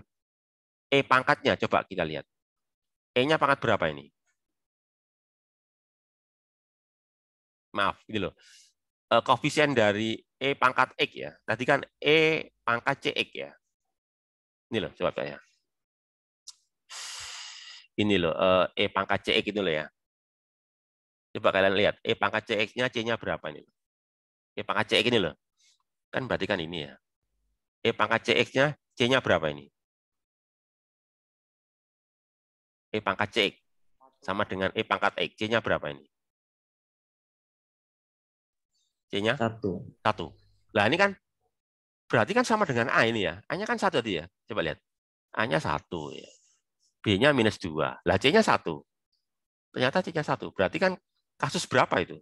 E pangkatnya. Coba kita lihat. E-nya pangkat berapa ini? Maaf, ini loh. E, koefisien dari E pangkat X ya. Tadi kan E pangkat CX ya. Ini loh, coba ya. Ini loh, E, e pangkat CX itu loh ya. Coba kalian lihat, E pangkat CX-nya C-nya berapa ini? E pangkat CX ini loh. Kan berarti kan ini ya. E pangkat CX-nya C-nya berapa ini? E pangkat c Sama dengan E pangkat X. C-nya berapa ini? C-nya? Satu. Satu. Nah, ini kan berarti kan sama dengan A ini ya. A-nya kan satu tadi ya. Coba lihat. A-nya satu ya. B-nya minus dua. Lah C-nya satu. Ternyata C-nya satu. Berarti kan kasus berapa itu?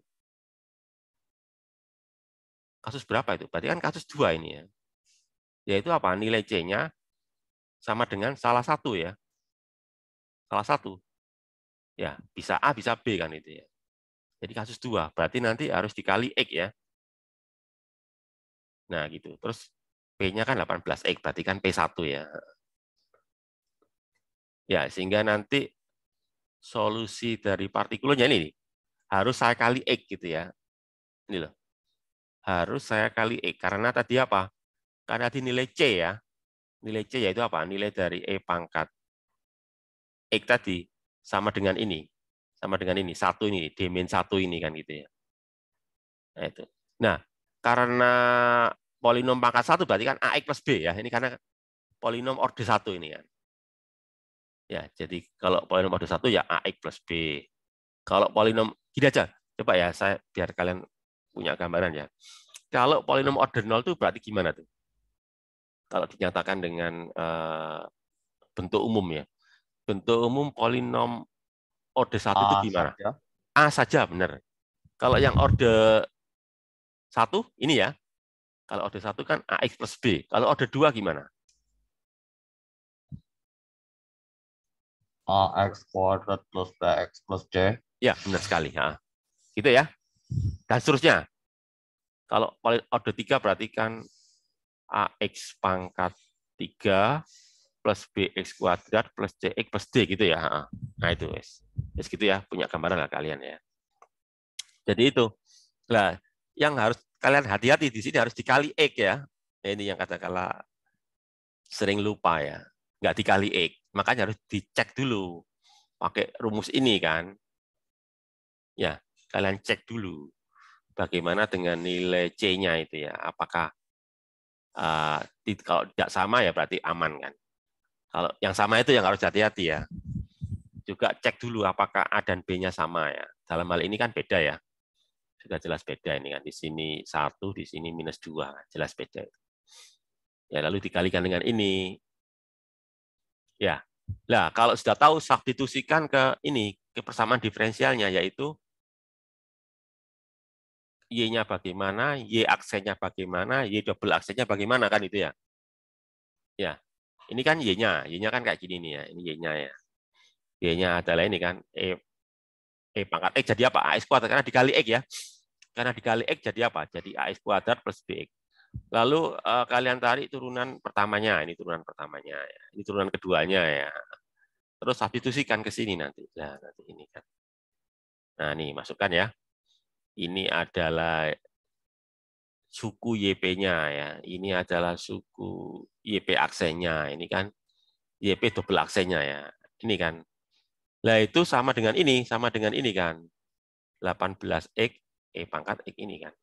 Kasus berapa itu? Berarti kan kasus dua ini ya yaitu apa? Nilai C-nya sama dengan salah satu ya. Salah satu. Ya, bisa A, bisa B kan itu ya. Jadi kasus dua berarti nanti harus dikali X ya. Nah gitu, terus P-nya kan 18X, berarti kan P1 ya. Ya, sehingga nanti solusi dari partikulnya ini harus saya kali X gitu ya. Ini loh. Harus saya kali X, karena tadi apa? Karena di nilai C ya. Nilai C yaitu apa? Nilai dari E pangkat X e tadi sama dengan ini. Sama dengan ini, satu ini, D satu ini kan gitu ya. Nah, itu. nah karena polinom pangkat satu berarti kan AX plus B ya. Ini karena polinom order satu ini kan. Ya, jadi kalau polinom order satu ya AX plus B. Kalau polinom, gini aja, coba ya saya biar kalian punya gambaran ya. Kalau polinom order 0 itu berarti gimana tuh? kalau dinyatakan dengan eh, bentuk umum ya. Bentuk umum polinom orde satu itu gimana? Saja. A saja benar. Kalau yang orde 1 ini ya. Kalau orde 1 kan AX plus B. Kalau orde 2 gimana? AX kuadrat plus BX plus C. Ya, benar sekali. Ya. Gitu ya. Dan seterusnya. Kalau orde tiga berarti kan AX pangkat 3 plus BX kuadrat plus CX plus D gitu ya. Nah itu wes. Wes ya, gitu ya, punya gambaran lah kalian ya. Jadi itu. Lah, yang harus kalian hati-hati di sini harus dikali X ya. Nah, ini yang katakanlah sering lupa ya. Enggak dikali X. Makanya harus dicek dulu. Pakai rumus ini kan. Ya, kalian cek dulu. Bagaimana dengan nilai C-nya itu ya. Apakah uh, kalau tidak sama ya berarti aman kan. Kalau yang sama itu yang harus hati-hati ya. Juga cek dulu apakah A dan B-nya sama ya. Dalam hal ini kan beda ya. Sudah jelas beda ini kan. Di sini satu, di sini minus dua, jelas beda. Ya lalu dikalikan dengan ini. Ya, lah kalau sudah tahu substitusikan ke ini ke persamaan diferensialnya yaitu Y-nya bagaimana, Y aksennya bagaimana, Y double aksennya bagaimana kan itu ya. Ya. Ini kan Y-nya, Y-nya kan kayak gini nih ya. Ini Y-nya ya. Y-nya adalah ini kan E E pangkat X jadi apa? AX kuadrat karena dikali X ya. Karena dikali X jadi apa? Jadi AX kuadrat plus BX. Lalu eh, kalian tarik turunan pertamanya, ini turunan pertamanya ya. Ini turunan keduanya ya. Terus substitusikan ke sini nanti. Nah, nanti ini kan. Nah, ini masukkan ya. Ini adalah suku YP-nya ya. Ini adalah suku YP aksennya. Ini kan YP double aksennya ya. Ini kan. Lah itu sama dengan ini, sama dengan ini kan. 18x e pangkat x ini kan.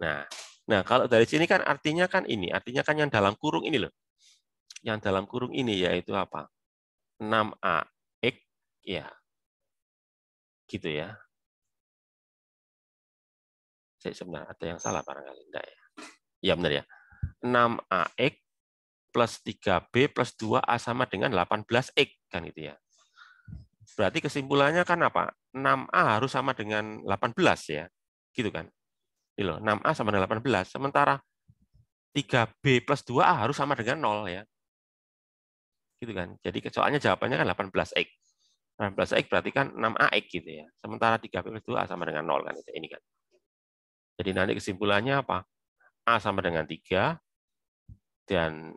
Nah, nah kalau dari sini kan artinya kan ini, artinya kan yang dalam kurung ini loh. Yang dalam kurung ini yaitu apa? 6a x ya. Gitu ya. Saya sebenarnya ada yang salah barangkali enggak ya. ya benar ya. 6AX plus 3B plus 2A sama dengan 18X kan gitu ya. Berarti kesimpulannya kan apa? 6A harus sama dengan 18 ya. Gitu kan. Ini loh, 6A sama dengan 18. Sementara 3B plus 2A harus sama dengan 0 ya. Gitu kan. Jadi soalnya jawabannya kan 18X. 18X berarti kan 6AX gitu ya. Sementara 3B plus 2A sama dengan 0 kan. Ini kan. Jadi nanti kesimpulannya apa? A sama dengan 3 dan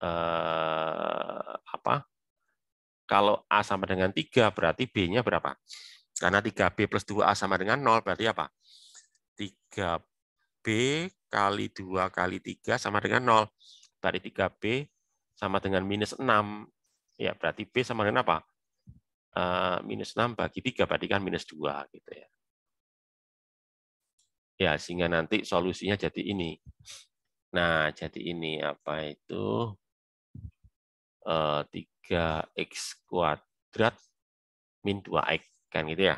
eh, apa? Kalau A sama dengan 3 berarti B-nya berapa? Karena 3B plus 2A sama dengan 0 berarti apa? 3B kali 2 kali 3 sama dengan 0. Berarti 3B sama dengan minus 6. Ya, berarti B sama dengan apa? Uh, minus 6 bagi 3, berarti kan minus 2. Gitu ya ya sehingga nanti solusinya jadi ini. Nah, jadi ini apa itu? E, eh, 3x kuadrat min 2x, kan gitu ya.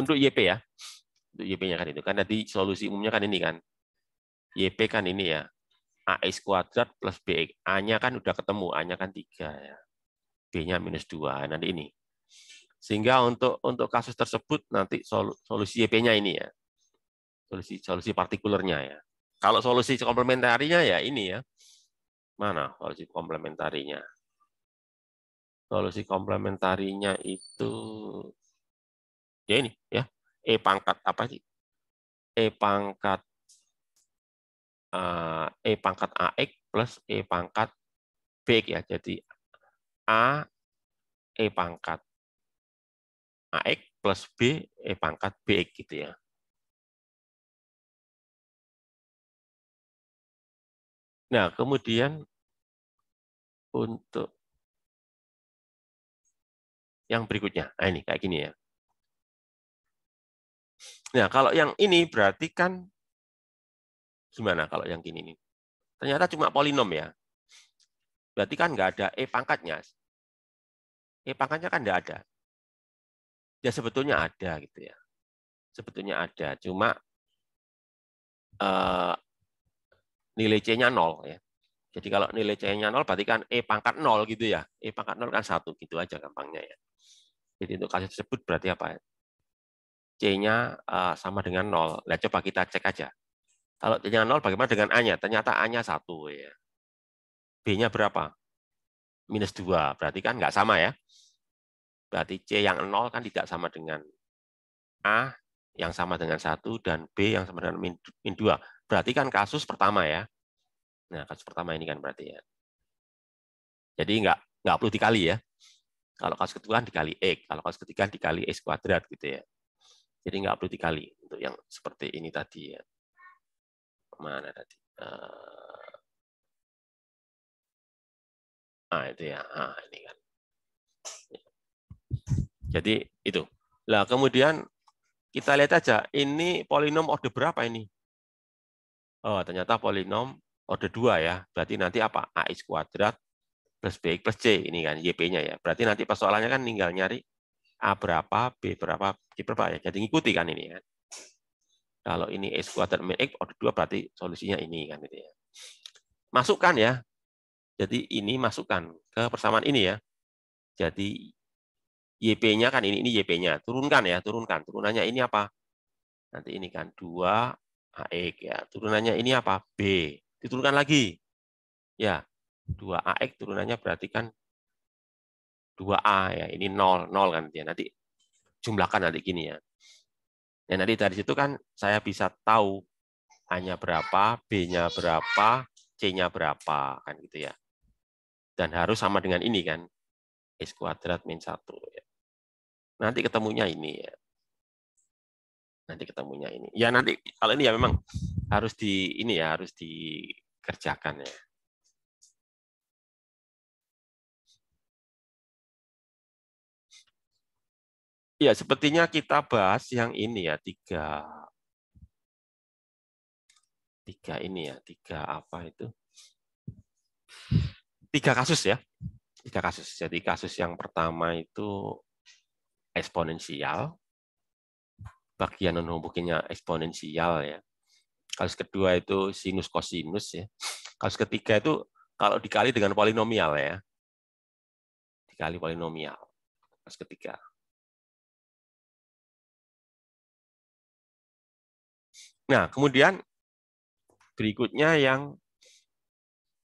Untuk YP ya. Untuk YP-nya kan itu. Kan nanti solusi umumnya kan ini kan. YP kan ini ya. AX kuadrat plus BX. A-nya kan udah ketemu. A-nya kan 3 ya. B-nya minus 2. Nanti ini. Sehingga untuk untuk kasus tersebut nanti solusi YP-nya e ini ya. Solusi solusi partikulernya ya. Kalau solusi komplementarinya ya ini ya. Mana solusi komplementarinya? Solusi komplementarinya itu ya ini ya. E pangkat apa sih? E pangkat uh, eh, E pangkat AX plus E pangkat B ya. Jadi A E pangkat AX plus B E pangkat BX gitu ya. Nah, kemudian untuk yang berikutnya, nah ini kayak gini ya. Nah, kalau yang ini berarti kan gimana kalau yang gini ini? Ternyata cuma polinom ya. Berarti kan nggak ada E pangkatnya. E pangkatnya kan nggak ada ya sebetulnya ada gitu ya sebetulnya ada cuma uh, nilai c-nya nol ya jadi kalau nilai c-nya nol berarti kan e pangkat nol gitu ya e pangkat nol kan satu gitu aja gampangnya ya jadi untuk kasus tersebut berarti apa c-nya uh, sama dengan nol nah coba kita cek aja kalau c-nya nol bagaimana dengan a-nya ternyata a-nya satu ya b-nya berapa minus dua berarti kan nggak sama ya Berarti C yang nol kan tidak sama dengan A yang sama dengan satu dan B yang sama dengan min 2. Berarti kan kasus pertama ya. Nah, kasus pertama ini kan berarti ya. Jadi nggak nggak perlu dikali ya. Kalau kasus kedua kan dikali X, kalau kasus ketiga dikali X kuadrat gitu ya. Jadi nggak perlu dikali untuk yang seperti ini tadi ya. Mana tadi? Ah, itu ya. Ah, ini kan. Jadi itu. Lah kemudian kita lihat aja ini polinom order berapa ini? Oh, ternyata polinom order 2 ya. Berarti nanti apa? AX kuadrat plus B plus C ini kan YP-nya ya. Berarti nanti persoalannya kan tinggal nyari A berapa, B berapa, C berapa ya. Jadi ngikuti kan ini ya. Kalau ini X kuadrat min X order 2 berarti solusinya ini kan gitu ya. Masukkan ya. Jadi ini masukkan ke persamaan ini ya. Jadi YP-nya kan ini ini YP-nya. Turunkan ya, turunkan. Turunannya ini apa? Nanti ini kan 2 AX ya. Turunannya ini apa? B. Diturunkan lagi. Ya. 2 AX turunannya berarti kan 2A ya. Ini 0, 0 kan ya. Nanti jumlahkan nanti gini ya. Ya nanti dari situ kan saya bisa tahu A-nya berapa, B-nya berapa, C-nya berapa kan gitu ya. Dan harus sama dengan ini kan. S kuadrat min 1 ya nanti ketemunya ini ya. Nanti ketemunya ini. Ya nanti kalau ini ya memang harus di ini ya harus dikerjakan ya. Ya, sepertinya kita bahas yang ini ya, tiga tiga ini ya, tiga apa itu? Tiga kasus ya. Tiga kasus. Jadi kasus yang pertama itu eksponensial. Bagian homogennya eksponensial ya. Kasus kedua itu sinus kosinus ya. Kasus ketiga itu kalau dikali dengan polinomial ya. Dikali polinomial. Kasus ketiga. Nah, kemudian berikutnya yang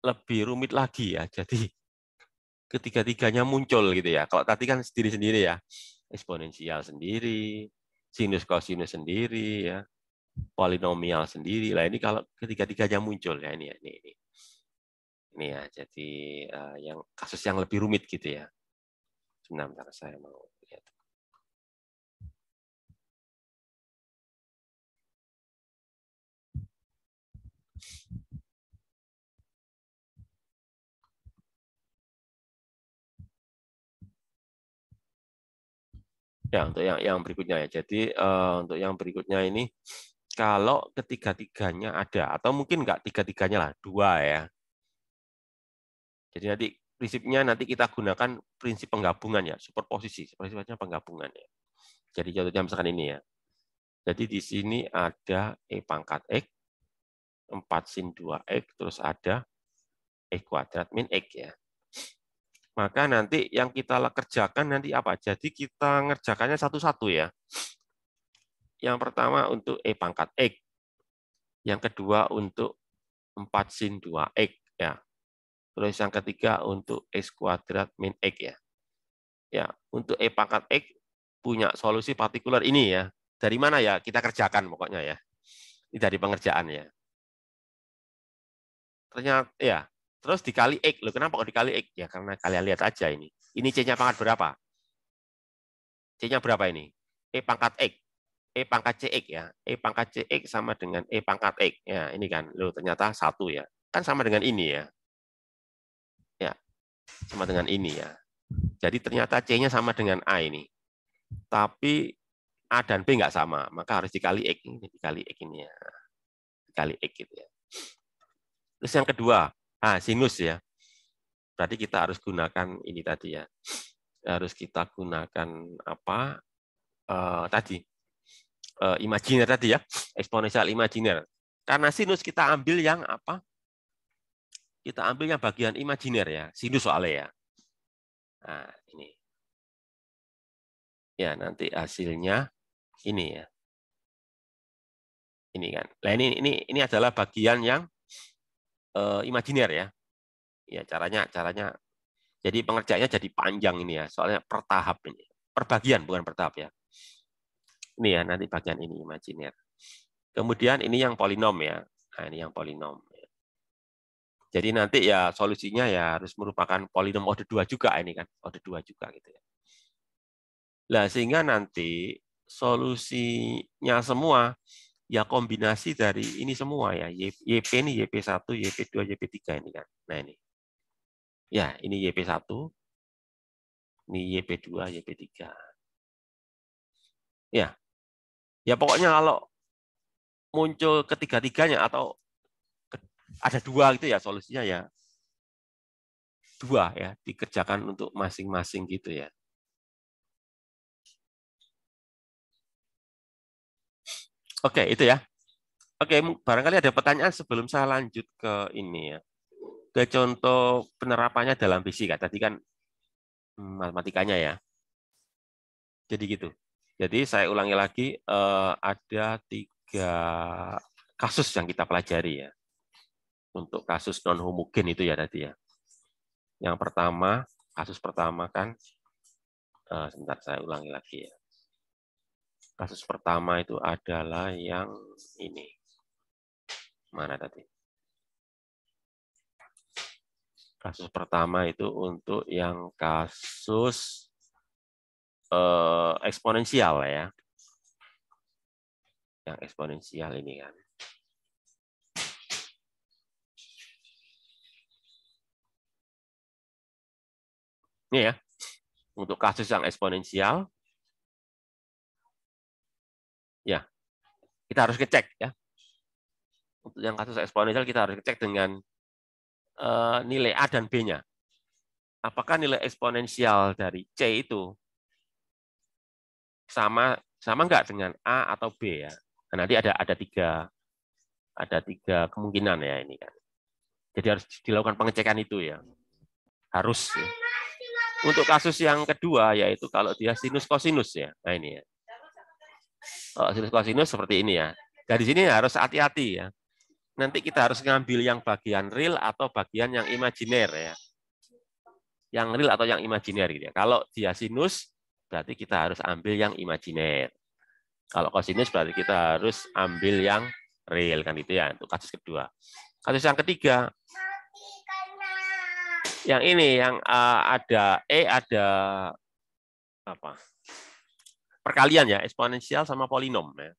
lebih rumit lagi ya. Jadi ketiga-tiganya muncul gitu ya. Kalau tadi kan sendiri-sendiri ya eksponensial sendiri, sinus kosinus sendiri ya, polinomial sendiri. Lah ini kalau ketiga-tiganya muncul ya ini ya ini ini. Ini ya, jadi uh, yang kasus yang lebih rumit gitu ya. Sebentar, saya mau Ya, untuk yang yang berikutnya ya. Jadi uh, untuk yang berikutnya ini kalau ketiga-tiganya ada atau mungkin enggak tiga-tiganya lah, dua ya. Jadi nanti prinsipnya nanti kita gunakan prinsip penggabungan ya, superposisi, prinsipnya penggabungan ya. Jadi contohnya misalkan ini ya. Jadi di sini ada E pangkat X, 4 sin 2X, terus ada E kuadrat min X ya maka nanti yang kita kerjakan nanti apa? Jadi kita ngerjakannya satu-satu ya. Yang pertama untuk E pangkat X. Yang kedua untuk 4 sin 2 X ya. Terus yang ketiga untuk X kuadrat min X ya. Ya, untuk E pangkat X punya solusi partikular ini ya. Dari mana ya? Kita kerjakan pokoknya ya. Ini dari pengerjaan ya. Ternyata ya, Terus dikali X. lo kenapa kok dikali X? Ya karena kalian lihat aja ini. Ini C-nya pangkat berapa? C-nya berapa ini? E pangkat X. E pangkat CX ya. E pangkat CX sama dengan E pangkat X. Ya, ini kan. lo ternyata satu ya. Kan sama dengan ini ya. Ya, sama dengan ini ya. Jadi ternyata C-nya sama dengan A ini. Tapi A dan B nggak sama. Maka harus dikali X. Ini dikali X ini ya. Dikali X gitu ya. Terus yang kedua, ah sinus ya. Berarti kita harus gunakan ini tadi ya. Harus kita gunakan apa? Eh, tadi Uh, imajiner tadi ya, eksponensial imajiner. Karena sinus kita ambil yang apa? Kita ambil yang bagian imajiner ya, sinus soalnya ya. Nah, ini. Ya, nanti hasilnya ini ya. Ini kan. Nah, ini ini ini adalah bagian yang uh, imajiner ya. Ya caranya caranya jadi pengerjaannya jadi panjang ini ya, soalnya pertahap tahap ini. Perbagian bukan pertahap ya. Ini ya nanti bagian ini imajiner. Kemudian ini yang polinom ya. Nah, ini yang polinom. Jadi nanti ya solusinya ya harus merupakan polinom order 2 juga ini kan, order 2 juga gitu ya. Nah, sehingga nanti solusinya semua ya kombinasi dari ini semua ya. YP ini YP1, YP2, YP3 ini kan. Nah ini. Ya, ini YP1. Ini YP2, YP3. Ya. Ya pokoknya kalau muncul ketiga-tiganya atau ada dua gitu ya solusinya ya dua ya dikerjakan untuk masing-masing gitu ya Oke, itu ya. Oke, barangkali ada pertanyaan sebelum saya lanjut ke ini ya. Ke contoh penerapannya dalam fisika. Tadi kan matematikanya ya. Jadi gitu. Jadi saya ulangi lagi, eh, ada tiga kasus yang kita pelajari ya. Untuk kasus non-homogen itu ya tadi ya. Yang pertama, kasus pertama kan, eh, sebentar saya ulangi lagi ya. Kasus pertama itu adalah yang ini. Mana tadi? Kasus pertama itu untuk yang kasus eh, eksponensial ya. Yang eksponensial ini kan. Ini ya, untuk kasus yang eksponensial, Ya, kita harus ngecek ya. Untuk yang kasus eksponensial kita harus ngecek dengan uh, nilai A dan B-nya. Apakah nilai eksponensial dari C itu sama sama enggak dengan A atau B ya? Nah, nanti ada ada tiga ada tiga kemungkinan ya ini kan. Jadi harus dilakukan pengecekan itu ya. Harus. Ya. Untuk kasus yang kedua yaitu kalau dia sinus kosinus ya. Nah ini ya. Oh, kosinus seperti ini ya. Nah, Dari sini harus hati-hati ya. Nanti kita harus ngambil yang bagian real atau bagian yang imajiner ya. Yang real atau yang imajiner gitu ya. Kalau dia sinus berarti kita harus ambil yang imajiner. Kalau kosinus berarti kita harus ambil yang real kan itu ya untuk kasus kedua. Kasus yang ketiga yang ini yang uh, ada e ada apa perkalian ya, eksponensial sama polinom. Ya.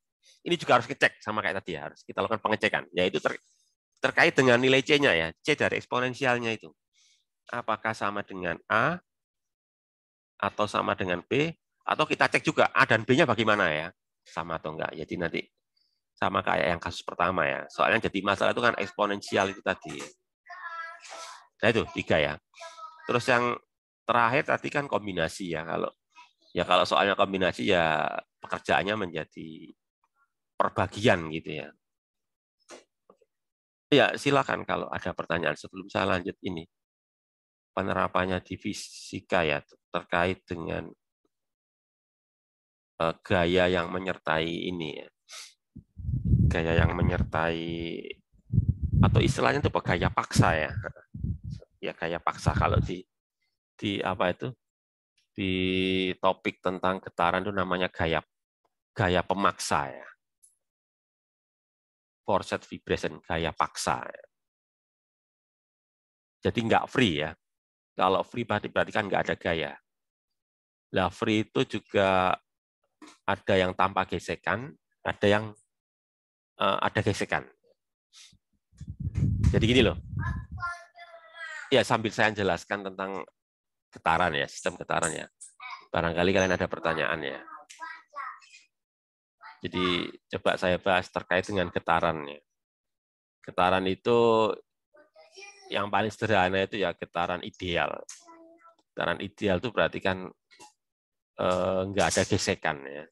Ini juga harus kecek sama kayak tadi ya, harus kita lakukan pengecekan. Yaitu ter, terkait dengan nilai C-nya ya, C dari eksponensialnya itu. Apakah sama dengan A atau sama dengan B atau kita cek juga A dan B-nya bagaimana ya. Sama atau enggak. Ya, jadi nanti sama kayak yang kasus pertama ya. Soalnya jadi masalah itu kan eksponensial itu tadi. Nah itu tiga ya. Terus yang terakhir tadi kan kombinasi ya. Kalau Ya kalau soalnya kombinasi ya pekerjaannya menjadi perbagian gitu ya. Ya silakan kalau ada pertanyaan sebelum saya lanjut ini penerapannya di fisika ya terkait dengan eh, gaya yang menyertai ini ya. Gaya yang menyertai atau istilahnya itu gaya paksa ya. Ya gaya paksa kalau di di apa itu di topik tentang getaran itu namanya gaya gaya pemaksa ya. forced vibration gaya paksa. Ya. Jadi nggak free ya. Kalau free berarti berarti kan nggak ada gaya. Lah free itu juga ada yang tanpa gesekan, ada yang uh, ada gesekan. Jadi gini loh. Ya sambil saya jelaskan tentang getaran ya, sistem getaran ya. Barangkali kalian ada pertanyaan ya. Jadi coba saya bahas terkait dengan getaran ya. Getaran itu yang paling sederhana itu ya getaran ideal. Getaran ideal itu berarti kan eh, nggak ada gesekan ya.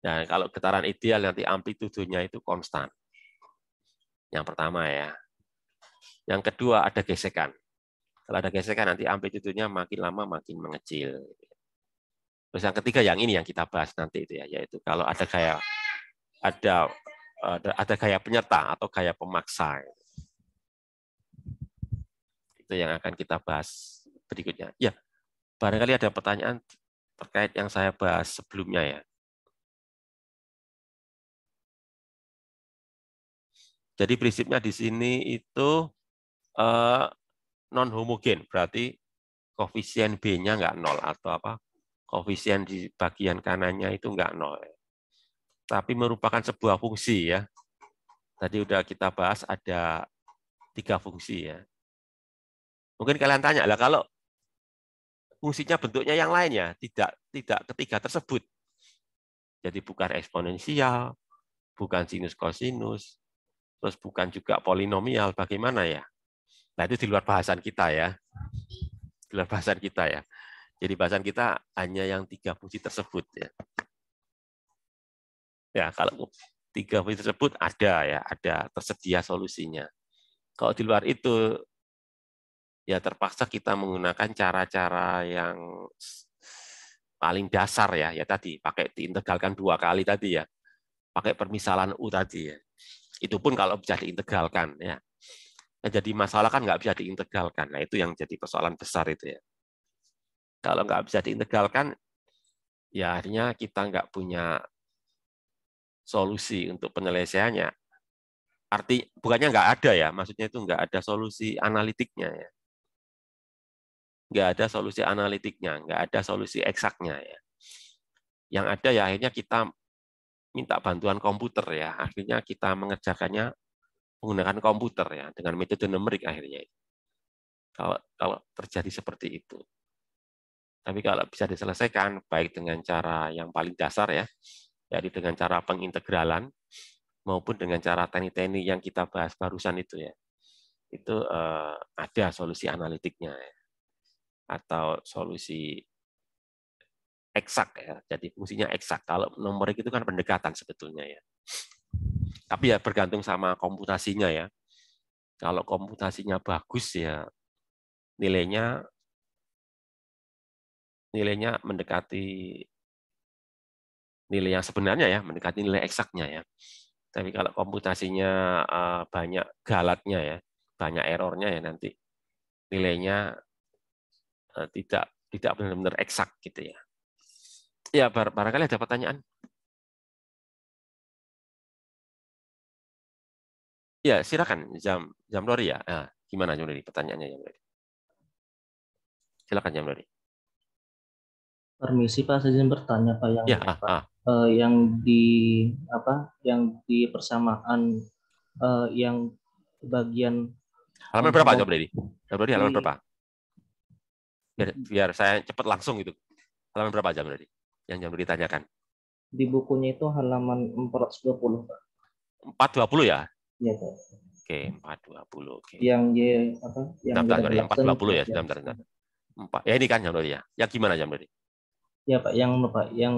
Dan nah, kalau getaran ideal nanti amplitudonya itu konstan. Yang pertama ya. Yang kedua ada gesekan. Kalau ada gesekan nanti amplitudenya makin lama makin mengecil. Terus yang ketiga yang ini yang kita bahas nanti itu ya, yaitu kalau ada gaya ada ada, eh, ada gaya penyerta atau gaya pemaksa. Itu yang akan kita bahas berikutnya. Ya, barangkali ada pertanyaan terkait yang saya bahas sebelumnya ya. Jadi prinsipnya di sini itu eh, non homogen berarti koefisien b-nya nggak nol atau apa koefisien di bagian kanannya itu nggak nol tapi merupakan sebuah fungsi ya tadi udah kita bahas ada tiga fungsi ya mungkin kalian tanya lah kalau fungsinya bentuknya yang lainnya tidak tidak ketiga tersebut jadi bukan eksponensial bukan sinus kosinus terus bukan juga polinomial bagaimana ya Nah itu di luar bahasan kita ya. Di luar bahasan kita ya. Jadi bahasan kita hanya yang tiga puji tersebut ya. Ya kalau tiga puji tersebut ada ya, ada tersedia solusinya. Kalau di luar itu ya terpaksa kita menggunakan cara-cara yang paling dasar ya, ya tadi pakai diintegralkan dua kali tadi ya, pakai permisalan u tadi ya. Itu pun kalau bisa diintegralkan ya, yang nah, jadi masalah kan nggak bisa diintegralkan. Nah, itu yang jadi persoalan besar itu ya. Kalau nggak bisa diintegralkan, ya akhirnya kita nggak punya solusi untuk penyelesaiannya. Arti bukannya nggak ada ya, maksudnya itu nggak ada solusi analitiknya ya. Nggak ada solusi analitiknya, nggak ada solusi eksaknya ya. Yang ada ya akhirnya kita minta bantuan komputer ya, akhirnya kita mengerjakannya menggunakan komputer ya dengan metode numerik akhirnya. Kalau kalau terjadi seperti itu. Tapi kalau bisa diselesaikan baik dengan cara yang paling dasar ya, jadi dengan cara pengintegralan maupun dengan cara teknik-teknik yang kita bahas barusan itu ya. Itu eh, ada solusi analitiknya ya. atau solusi eksak ya. Jadi fungsinya eksak. Kalau numerik itu kan pendekatan sebetulnya ya. Tapi ya bergantung sama komputasinya ya. Kalau komputasinya bagus ya nilainya nilainya mendekati nilai yang sebenarnya ya, mendekati nilai eksaknya ya. Tapi kalau komputasinya eh, banyak galatnya ya, banyak errornya ya nanti nilainya eh, tidak tidak benar-benar eksak gitu ya. Ya, barangkali ada pertanyaan. Ya, silakan Jam jam Jamdori ya. Nah, gimana jam Jamdori pertanyaannya jam Jamdori? Silakan jam Jamdori. Permisi Pak, saya ingin bertanya Pak yang ya, Pak, ah, ah. Eh, yang di apa? Yang di persamaan eh, yang bagian halaman berapa jam Jamdori halaman berapa? Biar, biar saya cepat langsung gitu. Halaman berapa jam Jamdori? Yang jam Jamdori tanyakan. Di bukunya itu halaman empat dua puluh empat dua puluh ya? Ya, Pak. Oke, 420. Oke. Yang Y apa? Yang bentar, bentar, 420 ya, bentar, bentar. Empat. Ya ini kan Jam ya. Ya gimana Jam tadi? Ya, Pak, yang Pak, yang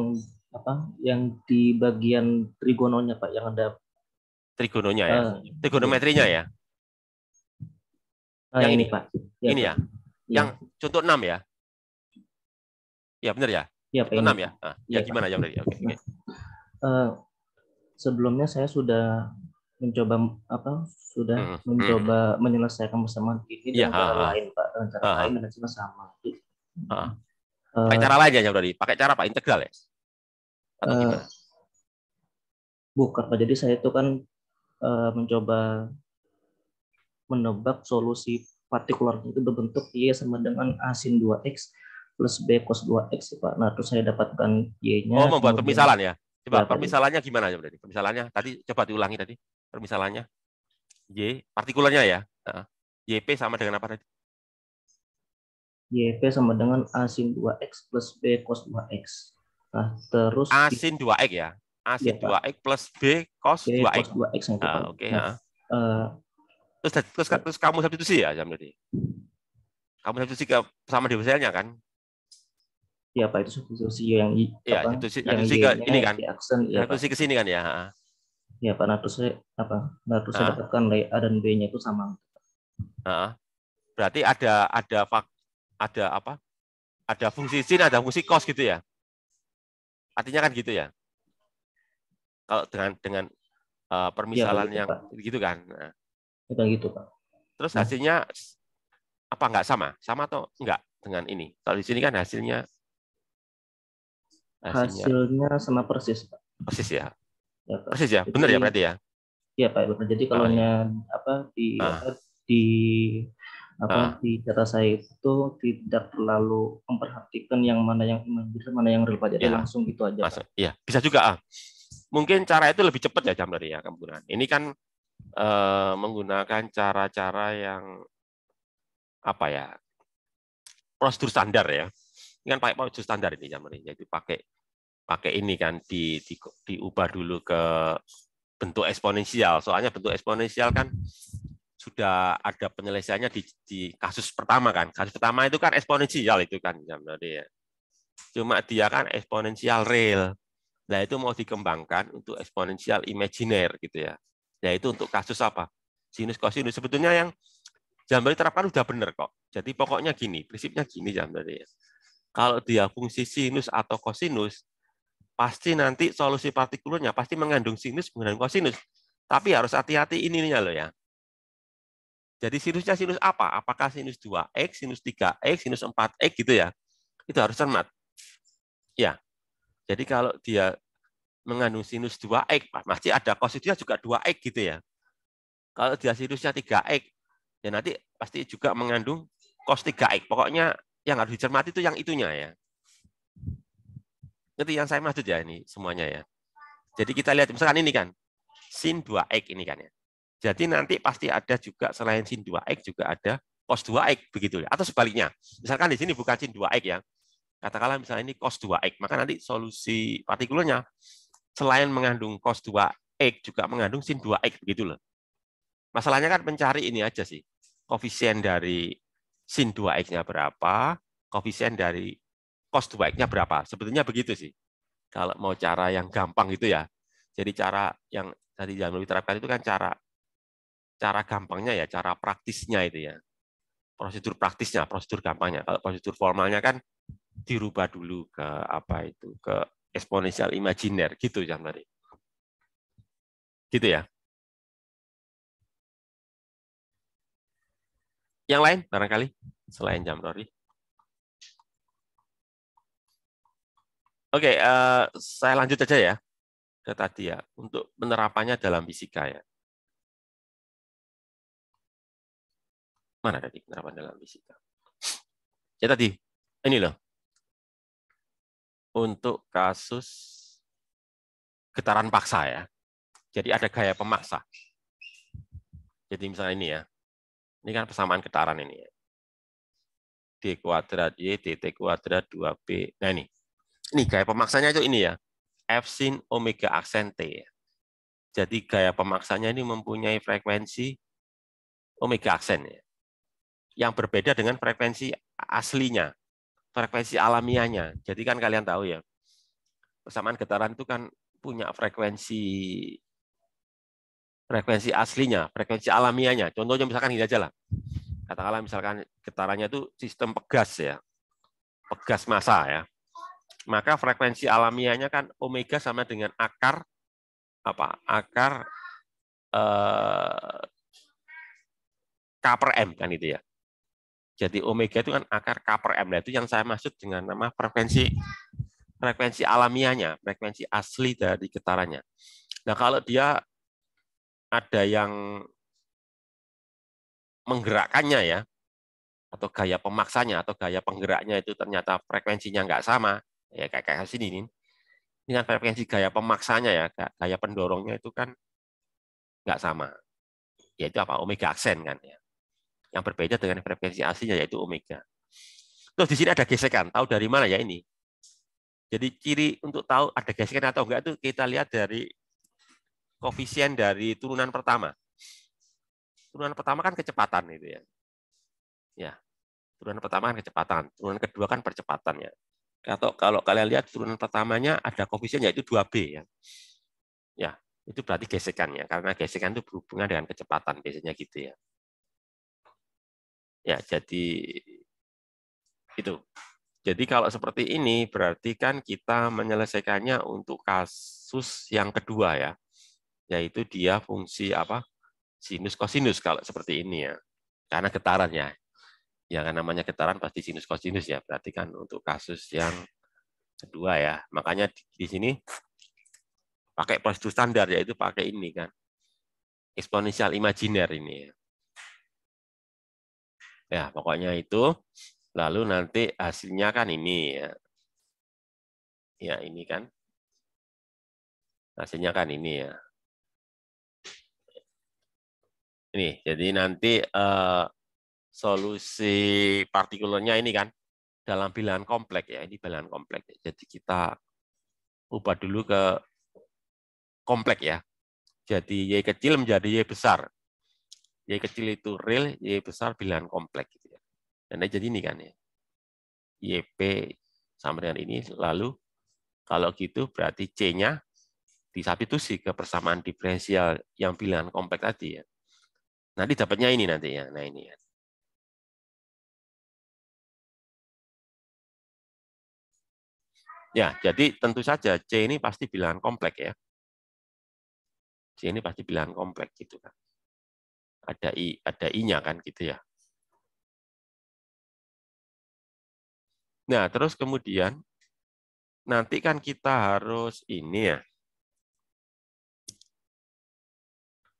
apa? Yang di bagian trigononya, Pak, yang ada trigononya ya. Uh, Trigonometrinya iya. ya. Uh, yang iya, ini, Pak. Ya, ini ya. Pak. Yang ya. contoh 6 ya. Ya, benar ya? Iya, ya, ah, ya Pak. 6 ya. Nah, ya, ya gimana Pak. Jam Oke. Okay. Nah, uh, sebelumnya saya sudah mencoba apa sudah hmm. hmm. mencoba hmm. menyelesaikan bersama ini ya, dengan cara ha, lain pak dengan cara ha, lain dengan cara sama Uh, pakai cara lain aja berarti pakai cara pak integral ya atau uh, bukan pak jadi saya itu kan uh, mencoba menebak solusi partikular itu berbentuk y sama dengan a sin 2x plus b cos 2x ya, pak nah terus saya dapatkan y-nya oh membuat kemudian, pemisalan ya Coba ya, permisalannya gimana ya berarti? Permisalannya tadi coba diulangi tadi permisalannya y partikulernya ya nah, yp sama dengan apa tadi YP sama dengan A sin 2X plus B cos 2X. Nah, terus A sin 2X ya. A sin ya, 2X plus B cos B 2X. Cos 2X yang ah, Oke, okay, nah, uh, terus, terus, uh, terus kamu substitusi ya, Jam tadi. Kamu substitusi ke sama DWCL-nya kan? Iya, Pak, itu substitusi yang I, ya, apa, substitusi, yang substitusi ke ini kan. Aksen, ya, substitusi ke sini kan ya ya Pak Natus apa Natus nah. dapatkan nilai A dan B-nya itu sama. Nah, berarti ada ada fak, ada apa? Ada fungsi sin, ada fungsi cos gitu ya. Artinya kan gitu ya. Kalau dengan dengan uh, permisalan ya, yang gitu, gitu kan. Nah. Bukan gitu Pak. Terus nah. hasilnya apa enggak sama? Sama atau enggak dengan ini? Kalau di sini kan hasilnya hasilnya, hasilnya sama persis Pak. Persis ya. Ya, gitu. Pak. Persis ya, benar ya berarti ya. Iya Pak, benar. Jadi kalau oh, iya. apa di ah. di apa ah. di data saya itu tidak terlalu memperhatikan yang mana yang imajiner, mana yang real Pak. jadi ya. langsung gitu aja. Langsung. Iya, bisa juga ah. Mungkin cara itu lebih cepat ya jam dari ya kemudian. Ini kan eh, menggunakan cara-cara yang apa ya prosedur standar ya. Ini kan pakai prosedur standar ini jam Jadi Jadi pakai pakai ini kan di, di diubah dulu ke bentuk eksponensial. Soalnya bentuk eksponensial kan sudah ada penyelesaiannya di, di kasus pertama kan. Kasus pertama itu kan eksponensial itu kan sebenarnya. Cuma dia kan eksponensial real. Nah, itu mau dikembangkan untuk eksponensial imajiner gitu ya. nah itu untuk kasus apa? Sinus kosinus sebetulnya yang Jambari terapkan udah benar kok. Jadi pokoknya gini, prinsipnya gini Jambari. Ya. Kalau dia fungsi sinus atau kosinus, pasti nanti solusi partikulernya pasti mengandung sinus mengandung kosinus. Tapi harus hati-hati ininya loh ya. Jadi sinusnya sinus apa? Apakah sinus 2x, sinus 3x, sinus 4x gitu ya? Itu harus cermat. Ya. Jadi kalau dia mengandung sinus 2x, pasti ada kosinusnya juga 2x gitu ya. Kalau dia sinusnya 3x, ya nanti pasti juga mengandung cos 3x. Pokoknya yang harus dicermati itu yang itunya ya. Ngerti yang saya maksud ya ini semuanya ya. Jadi kita lihat misalkan ini kan sin 2x ini kan ya. Jadi nanti pasti ada juga selain sin 2x juga ada cos 2x begitu ya. Atau sebaliknya. Misalkan di sini bukan sin 2x ya. Katakanlah misalnya ini cos 2x, maka nanti solusi partikulernya selain mengandung cos 2x juga mengandung sin 2x begitu loh. Masalahnya kan mencari ini aja sih. Koefisien dari sin 2x-nya berapa, koefisien dari cost baiknya berapa. Sebetulnya begitu sih. Kalau mau cara yang gampang gitu ya. Jadi cara yang tadi jangan lebih terapkan itu kan cara cara gampangnya ya, cara praktisnya itu ya. Prosedur praktisnya, prosedur gampangnya. Kalau prosedur formalnya kan dirubah dulu ke apa itu, ke eksponensial imajiner gitu jam tadi. Gitu ya. Yang lain barangkali selain jam tadi. Oke, okay, uh, eh, saya lanjut aja ya ke tadi ya untuk penerapannya dalam fisika ya. Mana tadi penerapan dalam fisika? Ya tadi ini loh untuk kasus getaran paksa ya. Jadi ada gaya pemaksa. Jadi misalnya ini ya. Ini kan persamaan getaran ini ya. D kuadrat Y, DT kuadrat 2B. Nah ini, ini gaya pemaksanya itu ini ya, F sin omega aksen T. Jadi gaya pemaksanya ini mempunyai frekuensi omega aksen ya. Yang berbeda dengan frekuensi aslinya, frekuensi alamiahnya. Jadi kan kalian tahu ya, persamaan getaran itu kan punya frekuensi frekuensi aslinya, frekuensi alamiahnya. Contohnya misalkan ini aja lah. Katakanlah misalkan getarannya itu sistem pegas ya. Pegas massa ya maka frekuensi alamiahnya kan omega sama dengan akar apa akar eh, k per m kan itu ya jadi omega itu kan akar k per m nah, itu yang saya maksud dengan nama frekuensi frekuensi alamiahnya frekuensi asli dari getarannya nah kalau dia ada yang menggerakkannya ya atau gaya pemaksanya atau gaya penggeraknya itu ternyata frekuensinya nggak sama ya kayak kayak sini ini dengan frekuensi gaya pemaksanya ya gaya pendorongnya itu kan nggak sama yaitu apa omega aksen kan ya yang berbeda dengan frekuensi aslinya yaitu omega terus di sini ada gesekan tahu dari mana ya ini jadi ciri untuk tahu ada gesekan atau enggak itu kita lihat dari koefisien dari turunan pertama turunan pertama kan kecepatan itu ya ya turunan pertama kan kecepatan turunan kedua kan percepatannya atau kalau kalian lihat turunan pertamanya ada koefisien yaitu 2B ya. Ya, itu berarti gesekan ya karena gesekan itu berhubungan dengan kecepatan biasanya gitu ya. Ya, jadi itu. Jadi kalau seperti ini berarti kan kita menyelesaikannya untuk kasus yang kedua ya. Yaitu dia fungsi apa? sinus kosinus kalau seperti ini ya. Karena getarannya ya kan namanya getaran pasti sinus kosinus ya berarti kan untuk kasus yang kedua ya makanya di, di sini pakai prosedur standar yaitu pakai ini kan eksponensial imajiner ini ya. ya pokoknya itu lalu nanti hasilnya kan ini ya ya ini kan hasilnya kan ini ya ini jadi nanti uh, solusi partikulernya ini kan dalam bilangan kompleks ya ini bilangan kompleks jadi kita ubah dulu ke kompleks ya jadi y kecil menjadi y besar y kecil itu real y besar bilangan kompleks gitu ya dan jadi ini kan ya yp sama dengan ini lalu kalau gitu berarti c-nya disubstitusi ke persamaan diferensial yang bilangan kompleks tadi ya nanti dapatnya ini nanti ya nah ini ya Ya, jadi tentu saja C ini pasti bilangan kompleks ya. C ini pasti bilangan kompleks gitu kan. Ada I, ada I-nya kan gitu ya. Nah, terus kemudian nanti kan kita harus ini ya.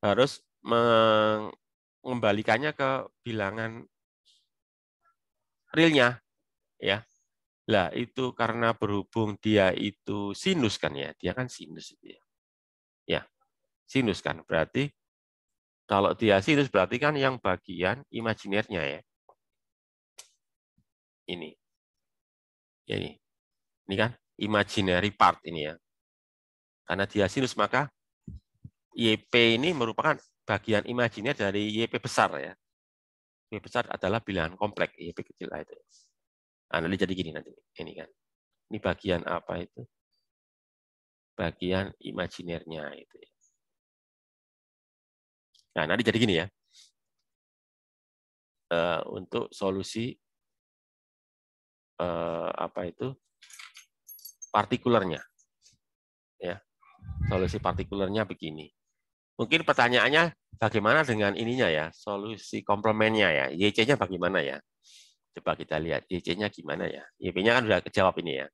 Harus mengembalikannya ke bilangan realnya ya lah itu karena berhubung dia itu sinus kan ya, dia kan sinus itu ya. Ya, sinus kan berarti kalau dia sinus berarti kan yang bagian imajinernya ya. Ini. Ya ini. Ini kan imaginary part ini ya. Karena dia sinus maka YP ini merupakan bagian imajiner dari YP besar ya. YP besar adalah bilangan kompleks, YP kecil itu analis jadi gini nanti ini kan ini bagian apa itu bagian imajinernya itu ya. nah nanti jadi gini ya eh, untuk solusi eh, apa itu partikulernya ya solusi partikulernya begini mungkin pertanyaannya bagaimana dengan ininya ya solusi komplementnya ya YC-nya bagaimana ya Coba kita lihat YC-nya gimana ya. YP-nya kan sudah kejawab ini ya.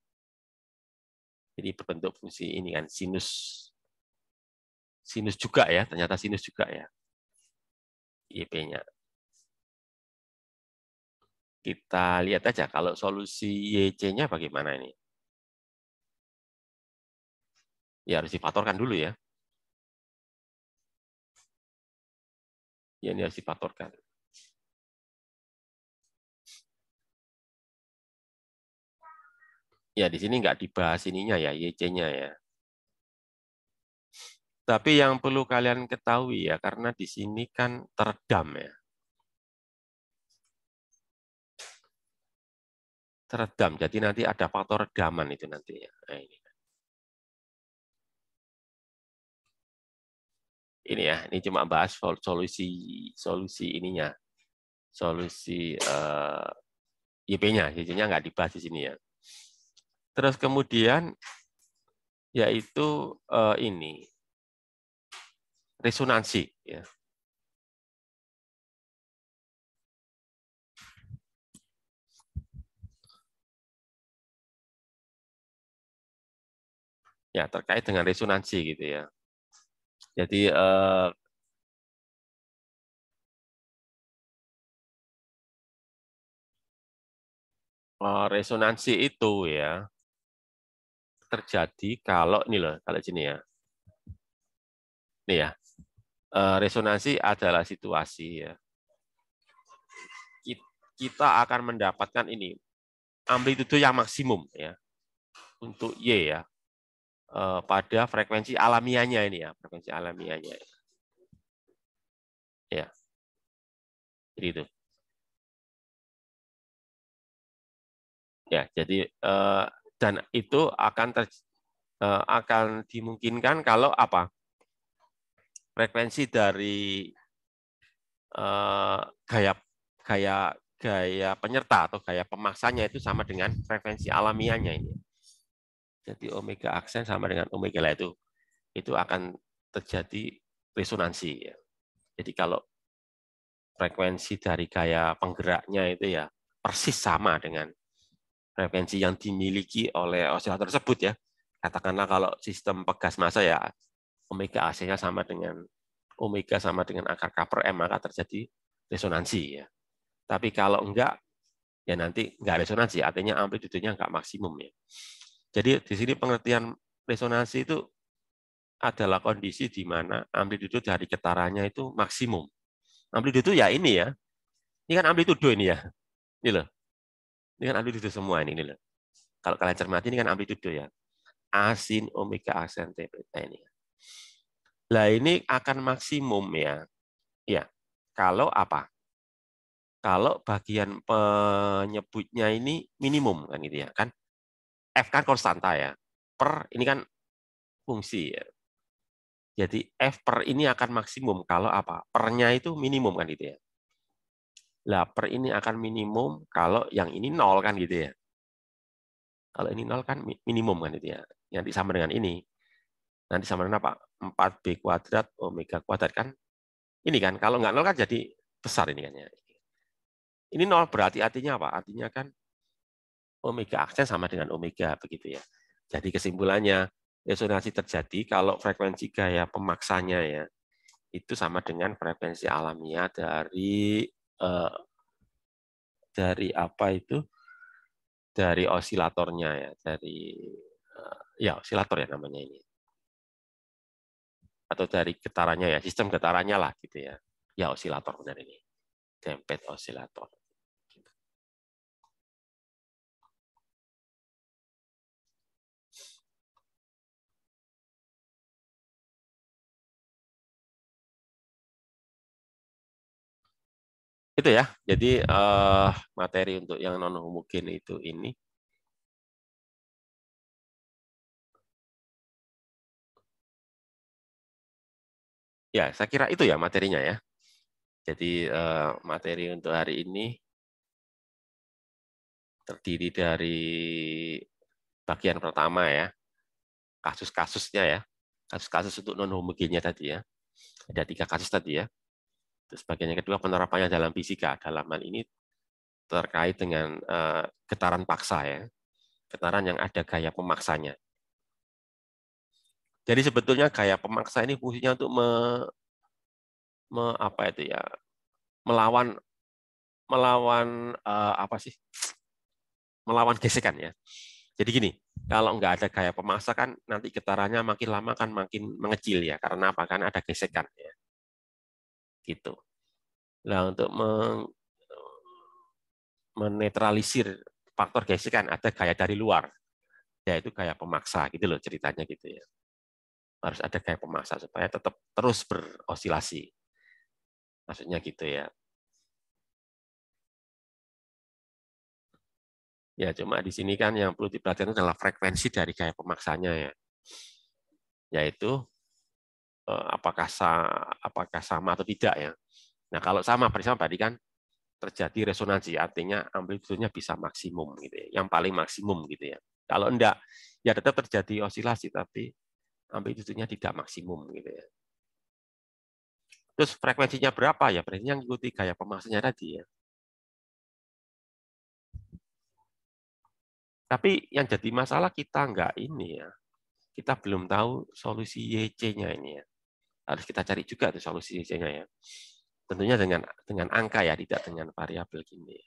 Jadi berbentuk fungsi ini kan sinus sinus juga ya, ternyata sinus juga ya. YP-nya. Kita lihat aja kalau solusi YC-nya bagaimana ini. Ya harus difaktorkan dulu ya. Ya ini harus difaktorkan. ya di sini nggak dibahas ininya ya, YC-nya ya. Tapi yang perlu kalian ketahui ya, karena di sini kan teredam ya. Teredam, jadi nanti ada faktor redaman itu nantinya. Nah, ini. ini ya, ini cuma bahas solusi solusi ininya, solusi uh, eh, YP-nya, yp nya nggak dibahas di sini ya. Terus kemudian yaitu uh, ini resonansi ya. Ya, terkait dengan resonansi gitu ya. Jadi uh, resonansi itu ya terjadi kalau ini loh, kalau sini ya. ini ya. Eh, resonansi adalah situasi ya. Kita akan mendapatkan ini amplitude yang maksimum ya untuk Y ya eh, pada frekuensi alamiahnya ini ya, frekuensi alamiahnya. Ya. Jadi itu. Ya, jadi eh, dan itu akan ter, eh, akan dimungkinkan kalau apa frekuensi dari eh, gaya gaya gaya penyerta atau gaya pemaksanya itu sama dengan frekuensi alamiahnya ini. Jadi omega aksen sama dengan omega itu itu akan terjadi resonansi. Ya. Jadi kalau frekuensi dari gaya penggeraknya itu ya persis sama dengan frekuensi yang dimiliki oleh osilator tersebut ya. Katakanlah kalau sistem pegas massa ya omega AC-nya sama dengan omega sama dengan akar K per M maka terjadi resonansi ya. Tapi kalau enggak ya nanti enggak resonansi artinya amplitudenya enggak maksimum ya. Jadi di sini pengertian resonansi itu adalah kondisi di mana amplitudo dari getarannya itu maksimum. Amplitudo ya ini ya. Ini kan amplitudo ini ya. Ini loh. Ini kan amplitudo semua ini, ini loh. Kalau kalian cermati ini kan amplitudo ya. Asin omega A theta ini. Lah ini akan maksimum ya. Ya. Kalau apa? Kalau bagian penyebutnya ini minimum kan gitu ya, kan? F kan konstanta ya. Per ini kan fungsi ya. Jadi F per ini akan maksimum kalau apa? Pernya itu minimum kan gitu ya lah per ini akan minimum kalau yang ini nol kan gitu ya. Kalau ini nol kan minimum kan gitu ya. Nanti sama dengan ini. Nanti sama dengan apa? 4B kuadrat omega kuadrat kan. Ini kan kalau nggak nol kan jadi besar ini kan ya. Ini nol berarti artinya apa? Artinya kan omega aksen sama dengan omega begitu ya. Jadi kesimpulannya resonansi terjadi kalau frekuensi gaya pemaksanya ya itu sama dengan frekuensi alamiah dari uh, dari apa itu? Dari osilatornya ya, dari uh, ya osilator ya namanya ini. Atau dari getarannya ya, sistem getarannya lah gitu ya. Ya osilator benar ini. tempet osilator. itu ya jadi uh, materi untuk yang non homogen itu ini ya saya kira itu ya materinya ya jadi uh, materi untuk hari ini terdiri dari bagian pertama ya kasus-kasusnya ya kasus-kasus untuk non homogennya tadi ya ada tiga kasus tadi ya Terus bagian yang kedua penerapannya dalam fisika. Dalam hal ini terkait dengan eh, getaran paksa ya. Getaran yang ada gaya pemaksanya. Jadi sebetulnya gaya pemaksa ini fungsinya untuk me, me apa itu ya? melawan melawan uh, apa sih? melawan gesekan ya. Jadi gini, kalau nggak ada gaya pemaksa kan nanti getarannya makin lama kan makin mengecil ya. Karena apa? Kan ada gesekan ya gitu. Nah, untuk meng, menetralisir faktor gesekan ada gaya dari luar, yaitu gaya pemaksa gitu loh ceritanya gitu ya. Harus ada gaya pemaksa supaya tetap terus berosilasi. Maksudnya gitu ya. Ya cuma di sini kan yang perlu diperhatikan adalah frekuensi dari gaya pemaksanya ya. Yaitu Eh, apakah sa, apakah sama atau tidak ya. Nah, kalau sama bersama tadi kan terjadi resonansi, artinya amplitudenya bisa maksimum gitu ya, yang paling maksimum gitu ya. Kalau enggak ya tetap terjadi osilasi tapi amplitudenya tidak maksimum gitu ya. Terus frekuensinya berapa ya? yang ikuti gaya pemasnya tadi ya. Tapi yang jadi masalah kita enggak ini ya. Kita belum tahu solusi YC-nya ini ya harus kita cari juga tuh solusinya ya. Tentunya dengan dengan angka ya, tidak dengan variabel gini.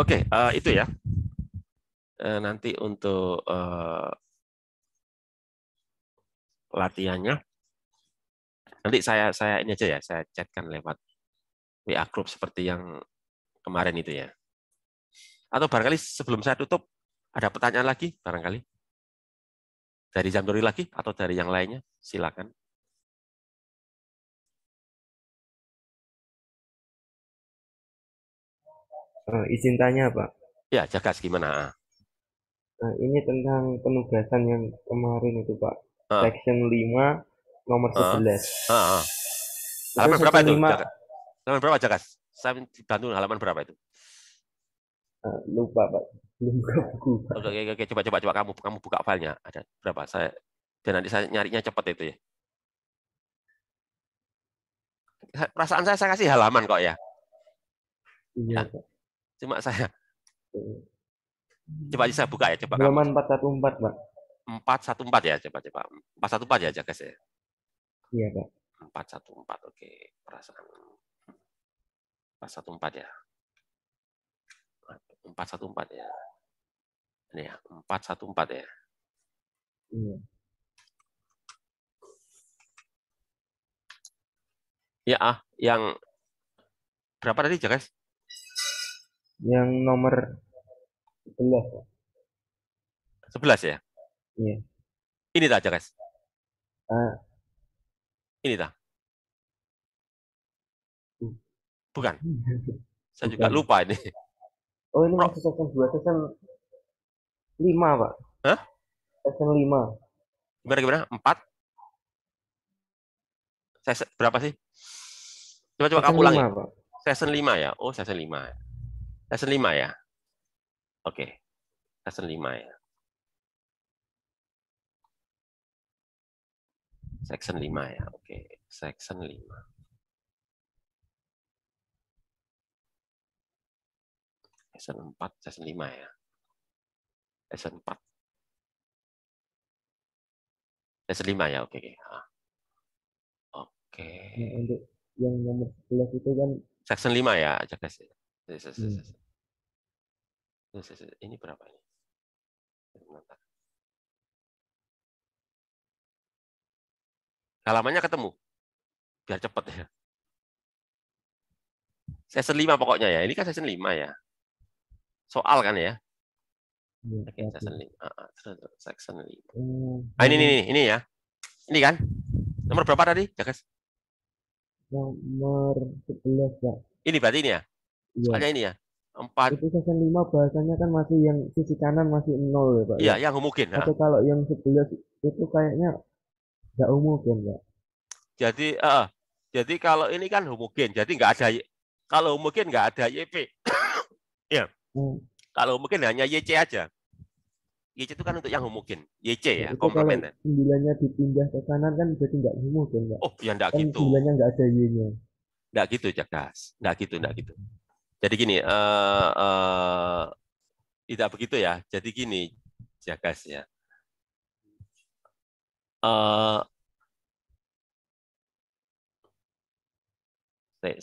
Oke, okay, uh, eh, itu ya. Uh, nanti untuk uh, latihannya nanti saya saya ini aja ya, saya chatkan lewat WA group seperti yang kemarin itu ya. Atau barangkali sebelum saya tutup ada pertanyaan lagi barangkali. Dari Zamdori lagi atau dari yang lainnya? Silakan. Uh, izin tanya, Pak. Ya, Jagas gimana? Ah. Nah, ini tentang penugasan yang kemarin itu, Pak. Uh. Section 5 nomor uh. 11. Uh, uh. Halaman berapa itu? 5... Jagas? Halaman berapa, Jagas? Saya bantu. halaman berapa itu? Uh, lupa, Pak oke oke, oke. coba coba coba kamu kamu buka filenya ada berapa saya dan nanti saya nyarinya cepat itu ya perasaan saya saya kasih halaman kok ya iya Ya. cuma saya hmm. coba saya buka ya coba halaman empat satu empat pak empat satu empat ya coba coba empat satu empat ya jaga saya. iya pak empat satu empat oke perasaan empat satu empat ya empat satu empat ya. Ini ya, empat ya. Iya. Ya, ah, yang berapa tadi, Jagas? Yang nomor sebelas 11 ya? Iya. Ini tak, Jagas? Ah. Ini tak? Bukan. *laughs* Saya juga lupa ini. Oh ini masih season 2, season 5 pak. Hah? Season 5. Gimana gimana? 4? Season, berapa sih? Coba coba kamu ulangi. Season 5 ya? Oh season 5. Season 5 ya? Oke. Okay. Season 5 ya. Section 5 ya, oke. Okay. Section 5. season 4, season 5 ya. Season 4. Season 5 ya, oke. Okay. Oke. Ah. Okay. Nah, Untuk yang nomor 11 itu kan section 5 ya, ajak hmm. Ini berapa ini? Halamannya ketemu. Biar cepat ya. Season 5 pokoknya ya. Ini kan season 5 ya soal kan ya? Iya, section link. Oh, ah, section ini, iya. ini, ini, ini ya. Ini kan? Nomor berapa tadi, Jagas? Nomor 11, Pak. Ini berarti ini ya? Iya. Soalnya ini ya? empat itu season lima bahasanya kan masih yang sisi kanan masih nol ya pak ya? iya yang mungkin. atau ya. kalau yang sebelas itu kayaknya nggak mungkin, pak jadi uh, jadi kalau ini kan homogen jadi nggak ada kalau homogen nggak ada YP *coughs* ya Hmm. Kalau mungkin hanya YC aja. YC itu kan untuk yang homogen. YC ya, ya komplementer. Sembilannya dipindah ke kanan kan jadi nggak homogen, Pak. Oh, ya nggak kan gitu. Sembilannya nggak ada Y-nya. Nggak gitu, Jakas. Nggak gitu, nggak gitu. Hmm. Jadi gini, uh, uh, tidak begitu ya. Jadi gini, Jakas ya. Uh,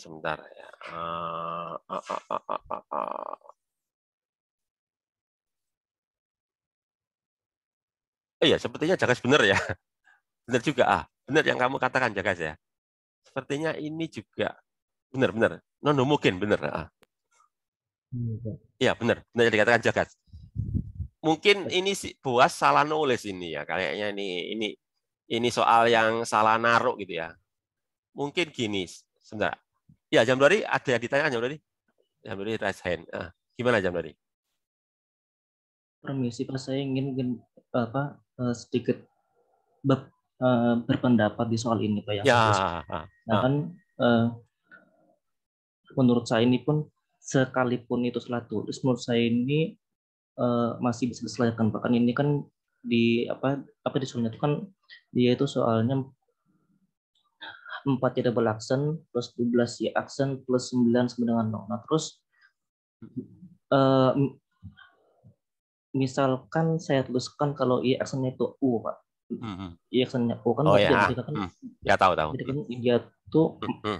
sebentar ya. Uh, uh, uh, uh, uh, uh. oh ya sepertinya Jagas benar ya. *laughs* Benar juga ah, benar yang kamu katakan Jagas ya. Sepertinya ini juga benar benar. Nono mungkin benar. Ah. Iya, iya benar, benar yang dikatakan Jagas. Mungkin ini si buas salah nulis ini ya, kayaknya ini ini ini soal yang salah naruh gitu ya. Mungkin gini, sebentar. Ya, jam dari ada yang ditanya jam dari? Jam dari raise hand. Ah, gimana jam dari? Permisi Pak, saya ingin apa Eh, sedikit ber, uh, eh, berpendapat di soal ini Pak. Yang ya. Nah kan uh, menurut saya ini pun sekalipun itu salah tulis, menurut saya ini uh, masih bisa diselesaikan. Bahkan ini kan di apa apa soalnya itu kan dia itu soalnya empat tidak double plus plus belas ya aksen plus sembilan sama dengan Nah terus uh, misalkan saya tuliskan kalau i aksennya itu u pak i aksennya u kan oh, ya. Jadi, kan mm. ya tahu tahu jadi kan dia tuh eh,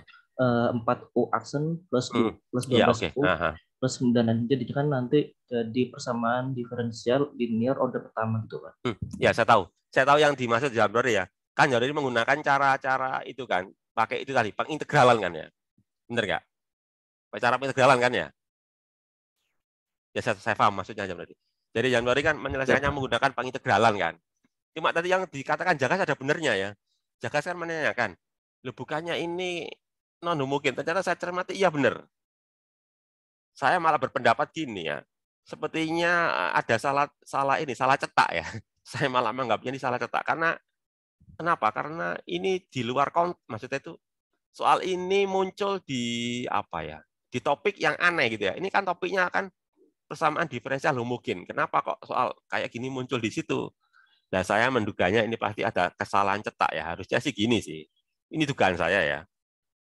empat u aksen plus u mm. plus ya, dua belas ya, u Aha. plus sembilan jadi kan nanti jadi persamaan diferensial linear order pertama gitu pak mm. ya saya tahu saya tahu yang dimaksud jam Jabrori ya kan jadi menggunakan cara-cara itu kan pakai itu tadi pengintegralan kan ya bener nggak cara pengintegralan kan ya ya saya, saya paham maksudnya jam Jabrori dari Januari kan menyelesaikannya ya. menggunakan pengintegralan kan. Cuma tadi yang dikatakan Jagas ada benernya ya. Jagas kan menanyakan, lo bukannya ini non mungkin. Ternyata saya cermati, iya benar. Saya malah berpendapat gini ya. Sepertinya eh, ada salah salah ini, salah cetak ya. *laughs* Saya malah menganggapnya ini salah cetak karena kenapa? Karena ini di luar kont, maksudnya itu soal ini muncul di apa ya? Di topik yang aneh gitu ya. Ini kan topiknya kan persamaan diferensial homogen. Kenapa kok soal kayak gini muncul di situ? Nah, saya menduganya ini pasti ada kesalahan cetak ya. Harusnya sih gini sih. Ini dugaan saya ya.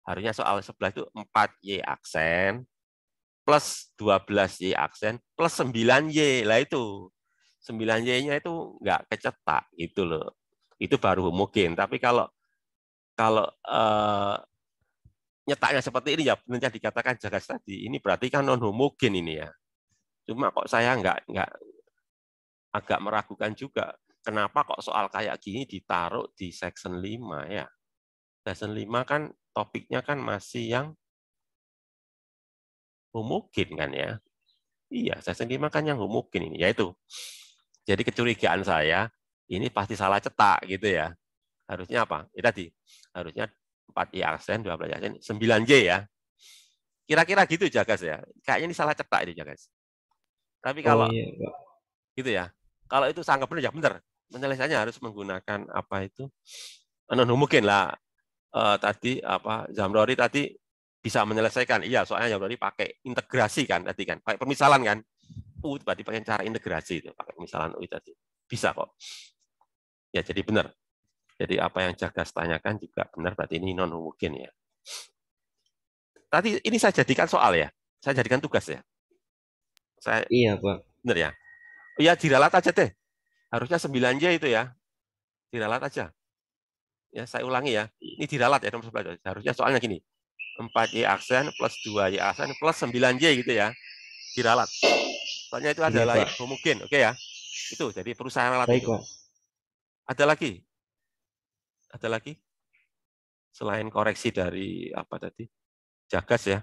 Harusnya soal sebelah itu 4Y aksen plus 12Y aksen plus 9Y. Lah itu. 9Y-nya itu nggak kecetak gitu loh. Itu baru homogen. Tapi kalau kalau eh, nyetaknya seperti ini ya benar dikatakan jaga tadi. Ini berarti kan non homogen ini ya. Cuma kok saya nggak nggak agak meragukan juga kenapa kok soal kayak gini ditaruh di section 5 ya. Section 5 kan topiknya kan masih yang homogen kan ya. Iya, section 5 kan yang homogen ini, yaitu. Jadi kecurigaan saya, ini pasti salah cetak gitu ya. Harusnya apa? Ya tadi, harusnya 4I aksen, 12 aksen, 9J ya. Kira-kira gitu Jagas ya. Kayaknya ini salah cetak ini Jagas. Tapi oh, kalau oh, iya, gitu ya. Kalau itu sangat benar ya benar. Penyelesaiannya harus menggunakan apa itu? Non mungkin lah eh, tadi apa Zamrori tadi bisa menyelesaikan. Iya, soalnya Zamrori pakai integrasi kan tadi kan, pakai permisalan kan. U tadi pakai cara integrasi itu, pakai permisalan U tadi. Bisa kok. Ya, jadi benar. Jadi apa yang jaga tanyakan juga benar berarti ini non mungkin ya. Tadi ini saya jadikan soal ya. Saya jadikan tugas ya. Saya Iya, Pak. Benar ya? Oh ya diralat aja deh. Harusnya 9J itu ya. Diralat aja. Ya, saya ulangi ya. Ini diralat ya, teman-teman. Harusnya soalnya gini. 4Y aksen plus 2Y aksen plus 9 J gitu ya. Diralat. Soalnya itu adalah ya, mungkin, oke ya. Itu jadi perusahaan alat Baik, itu. Pak. Ada lagi? Ada lagi? Selain koreksi dari apa tadi? Jagas ya.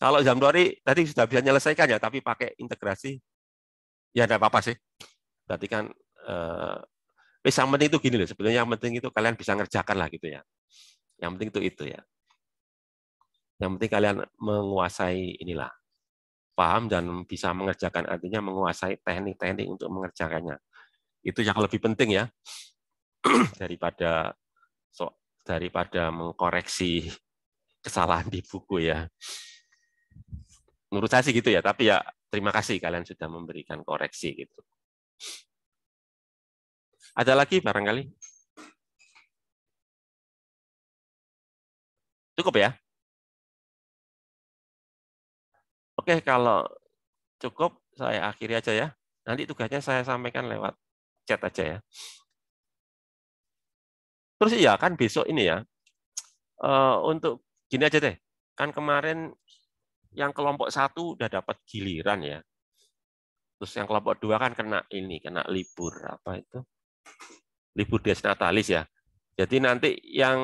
Kalau jam Jamtori tadi sudah bisa menyelesaikannya, tapi pakai integrasi, ya tidak apa-apa sih. Berarti kan, eh, eh, yang penting itu gini loh, sebetulnya yang penting itu kalian bisa ngerjakan lah gitu ya. Yang penting itu itu ya. Yang penting kalian menguasai inilah, paham dan bisa mengerjakan, artinya menguasai teknik-teknik untuk mengerjakannya. Itu yang lebih penting ya, *clears throat* daripada so, daripada mengkoreksi kesalahan di buku ya menurut saya sih gitu ya, tapi ya terima kasih kalian sudah memberikan koreksi gitu. Ada lagi barangkali? Cukup ya? Oke, kalau cukup saya akhiri aja ya. Nanti tugasnya saya sampaikan lewat chat aja ya. Terus iya kan besok ini ya. Uh, untuk gini aja deh. Kan kemarin yang kelompok satu udah dapat giliran ya. Terus yang kelompok dua kan kena ini, kena libur apa itu? Libur des natalis ya. Jadi nanti yang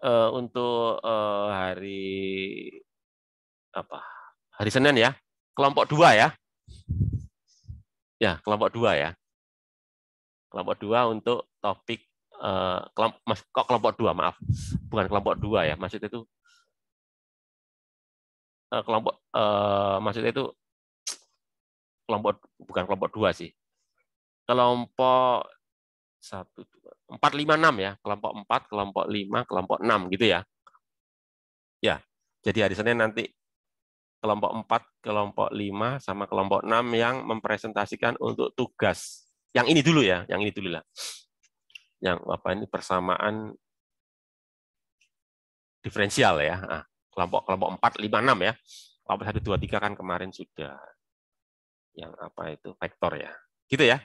uh, untuk uh, hari apa? Hari Senin ya, kelompok dua ya. Ya, kelompok dua ya. Kelompok dua untuk topik uh, eh, kelompok, kok kelompok dua maaf, bukan kelompok dua ya, maksud itu Eh, kelompok eh, maksudnya itu kelompok bukan kelompok dua sih kelompok satu empat lima enam ya kelompok empat kelompok lima kelompok enam gitu ya ya jadi hari senin nanti kelompok empat kelompok lima sama kelompok enam yang mempresentasikan untuk tugas yang ini dulu ya yang ini dulu lah yang apa ini persamaan diferensial ya. Nah, kelompok kelompok 4 5 6 ya. Kelompok 1 2 3 kan kemarin sudah yang apa itu vektor ya. Gitu ya.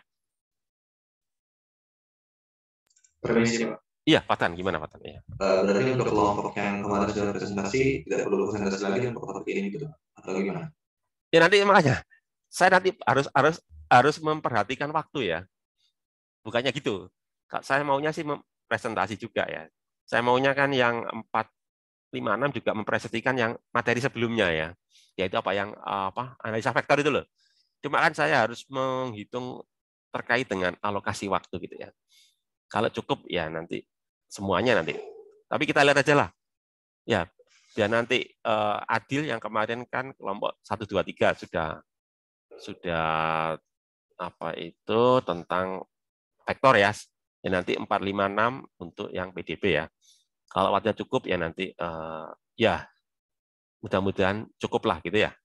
Permisi, Pak. Iya, Fatan, gimana Fatan? Iya. Eh, berarti untuk kelompok yang kemarin sudah presentasi tidak perlu presentasi lagi untuk kelompok ini gitu atau gimana? Ya nanti makanya saya nanti harus harus harus memperhatikan waktu ya. Bukannya gitu. Saya maunya sih presentasi juga ya. Saya maunya kan yang empat 56 juga mempresentikan yang materi sebelumnya ya, yaitu apa yang eh, apa analisa vektor itu loh. Cuma kan saya harus menghitung terkait dengan alokasi waktu gitu ya. Kalau cukup ya nanti semuanya nanti. Tapi kita lihat aja lah. Ya, biar nanti uh, adil yang kemarin kan kelompok 123 sudah sudah apa itu tentang vektor ya. ya nanti 456 untuk yang PDB ya. Kalau wattnya cukup ya nanti uh, ya mudah-mudahan cukuplah gitu ya.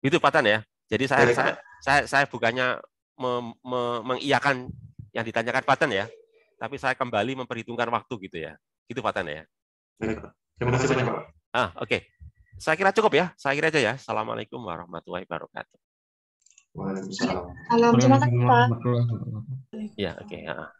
Itu Patan ya. Jadi saya iya. saya saya, saya bukannya me, me, mengiyakan yang ditanyakan Patan ya, tapi saya kembali memperhitungkan waktu gitu ya. Itu Patan ya. Iya, terima kasih banyak Pak. Ah, oke. Okay. Saya kira cukup ya. Saya kira aja ya. Assalamualaikum warahmatullahi wabarakatuh. Waalaikumsalam. Terima kasih Pak. Ya, oke. Okay, ah, ya. Ah.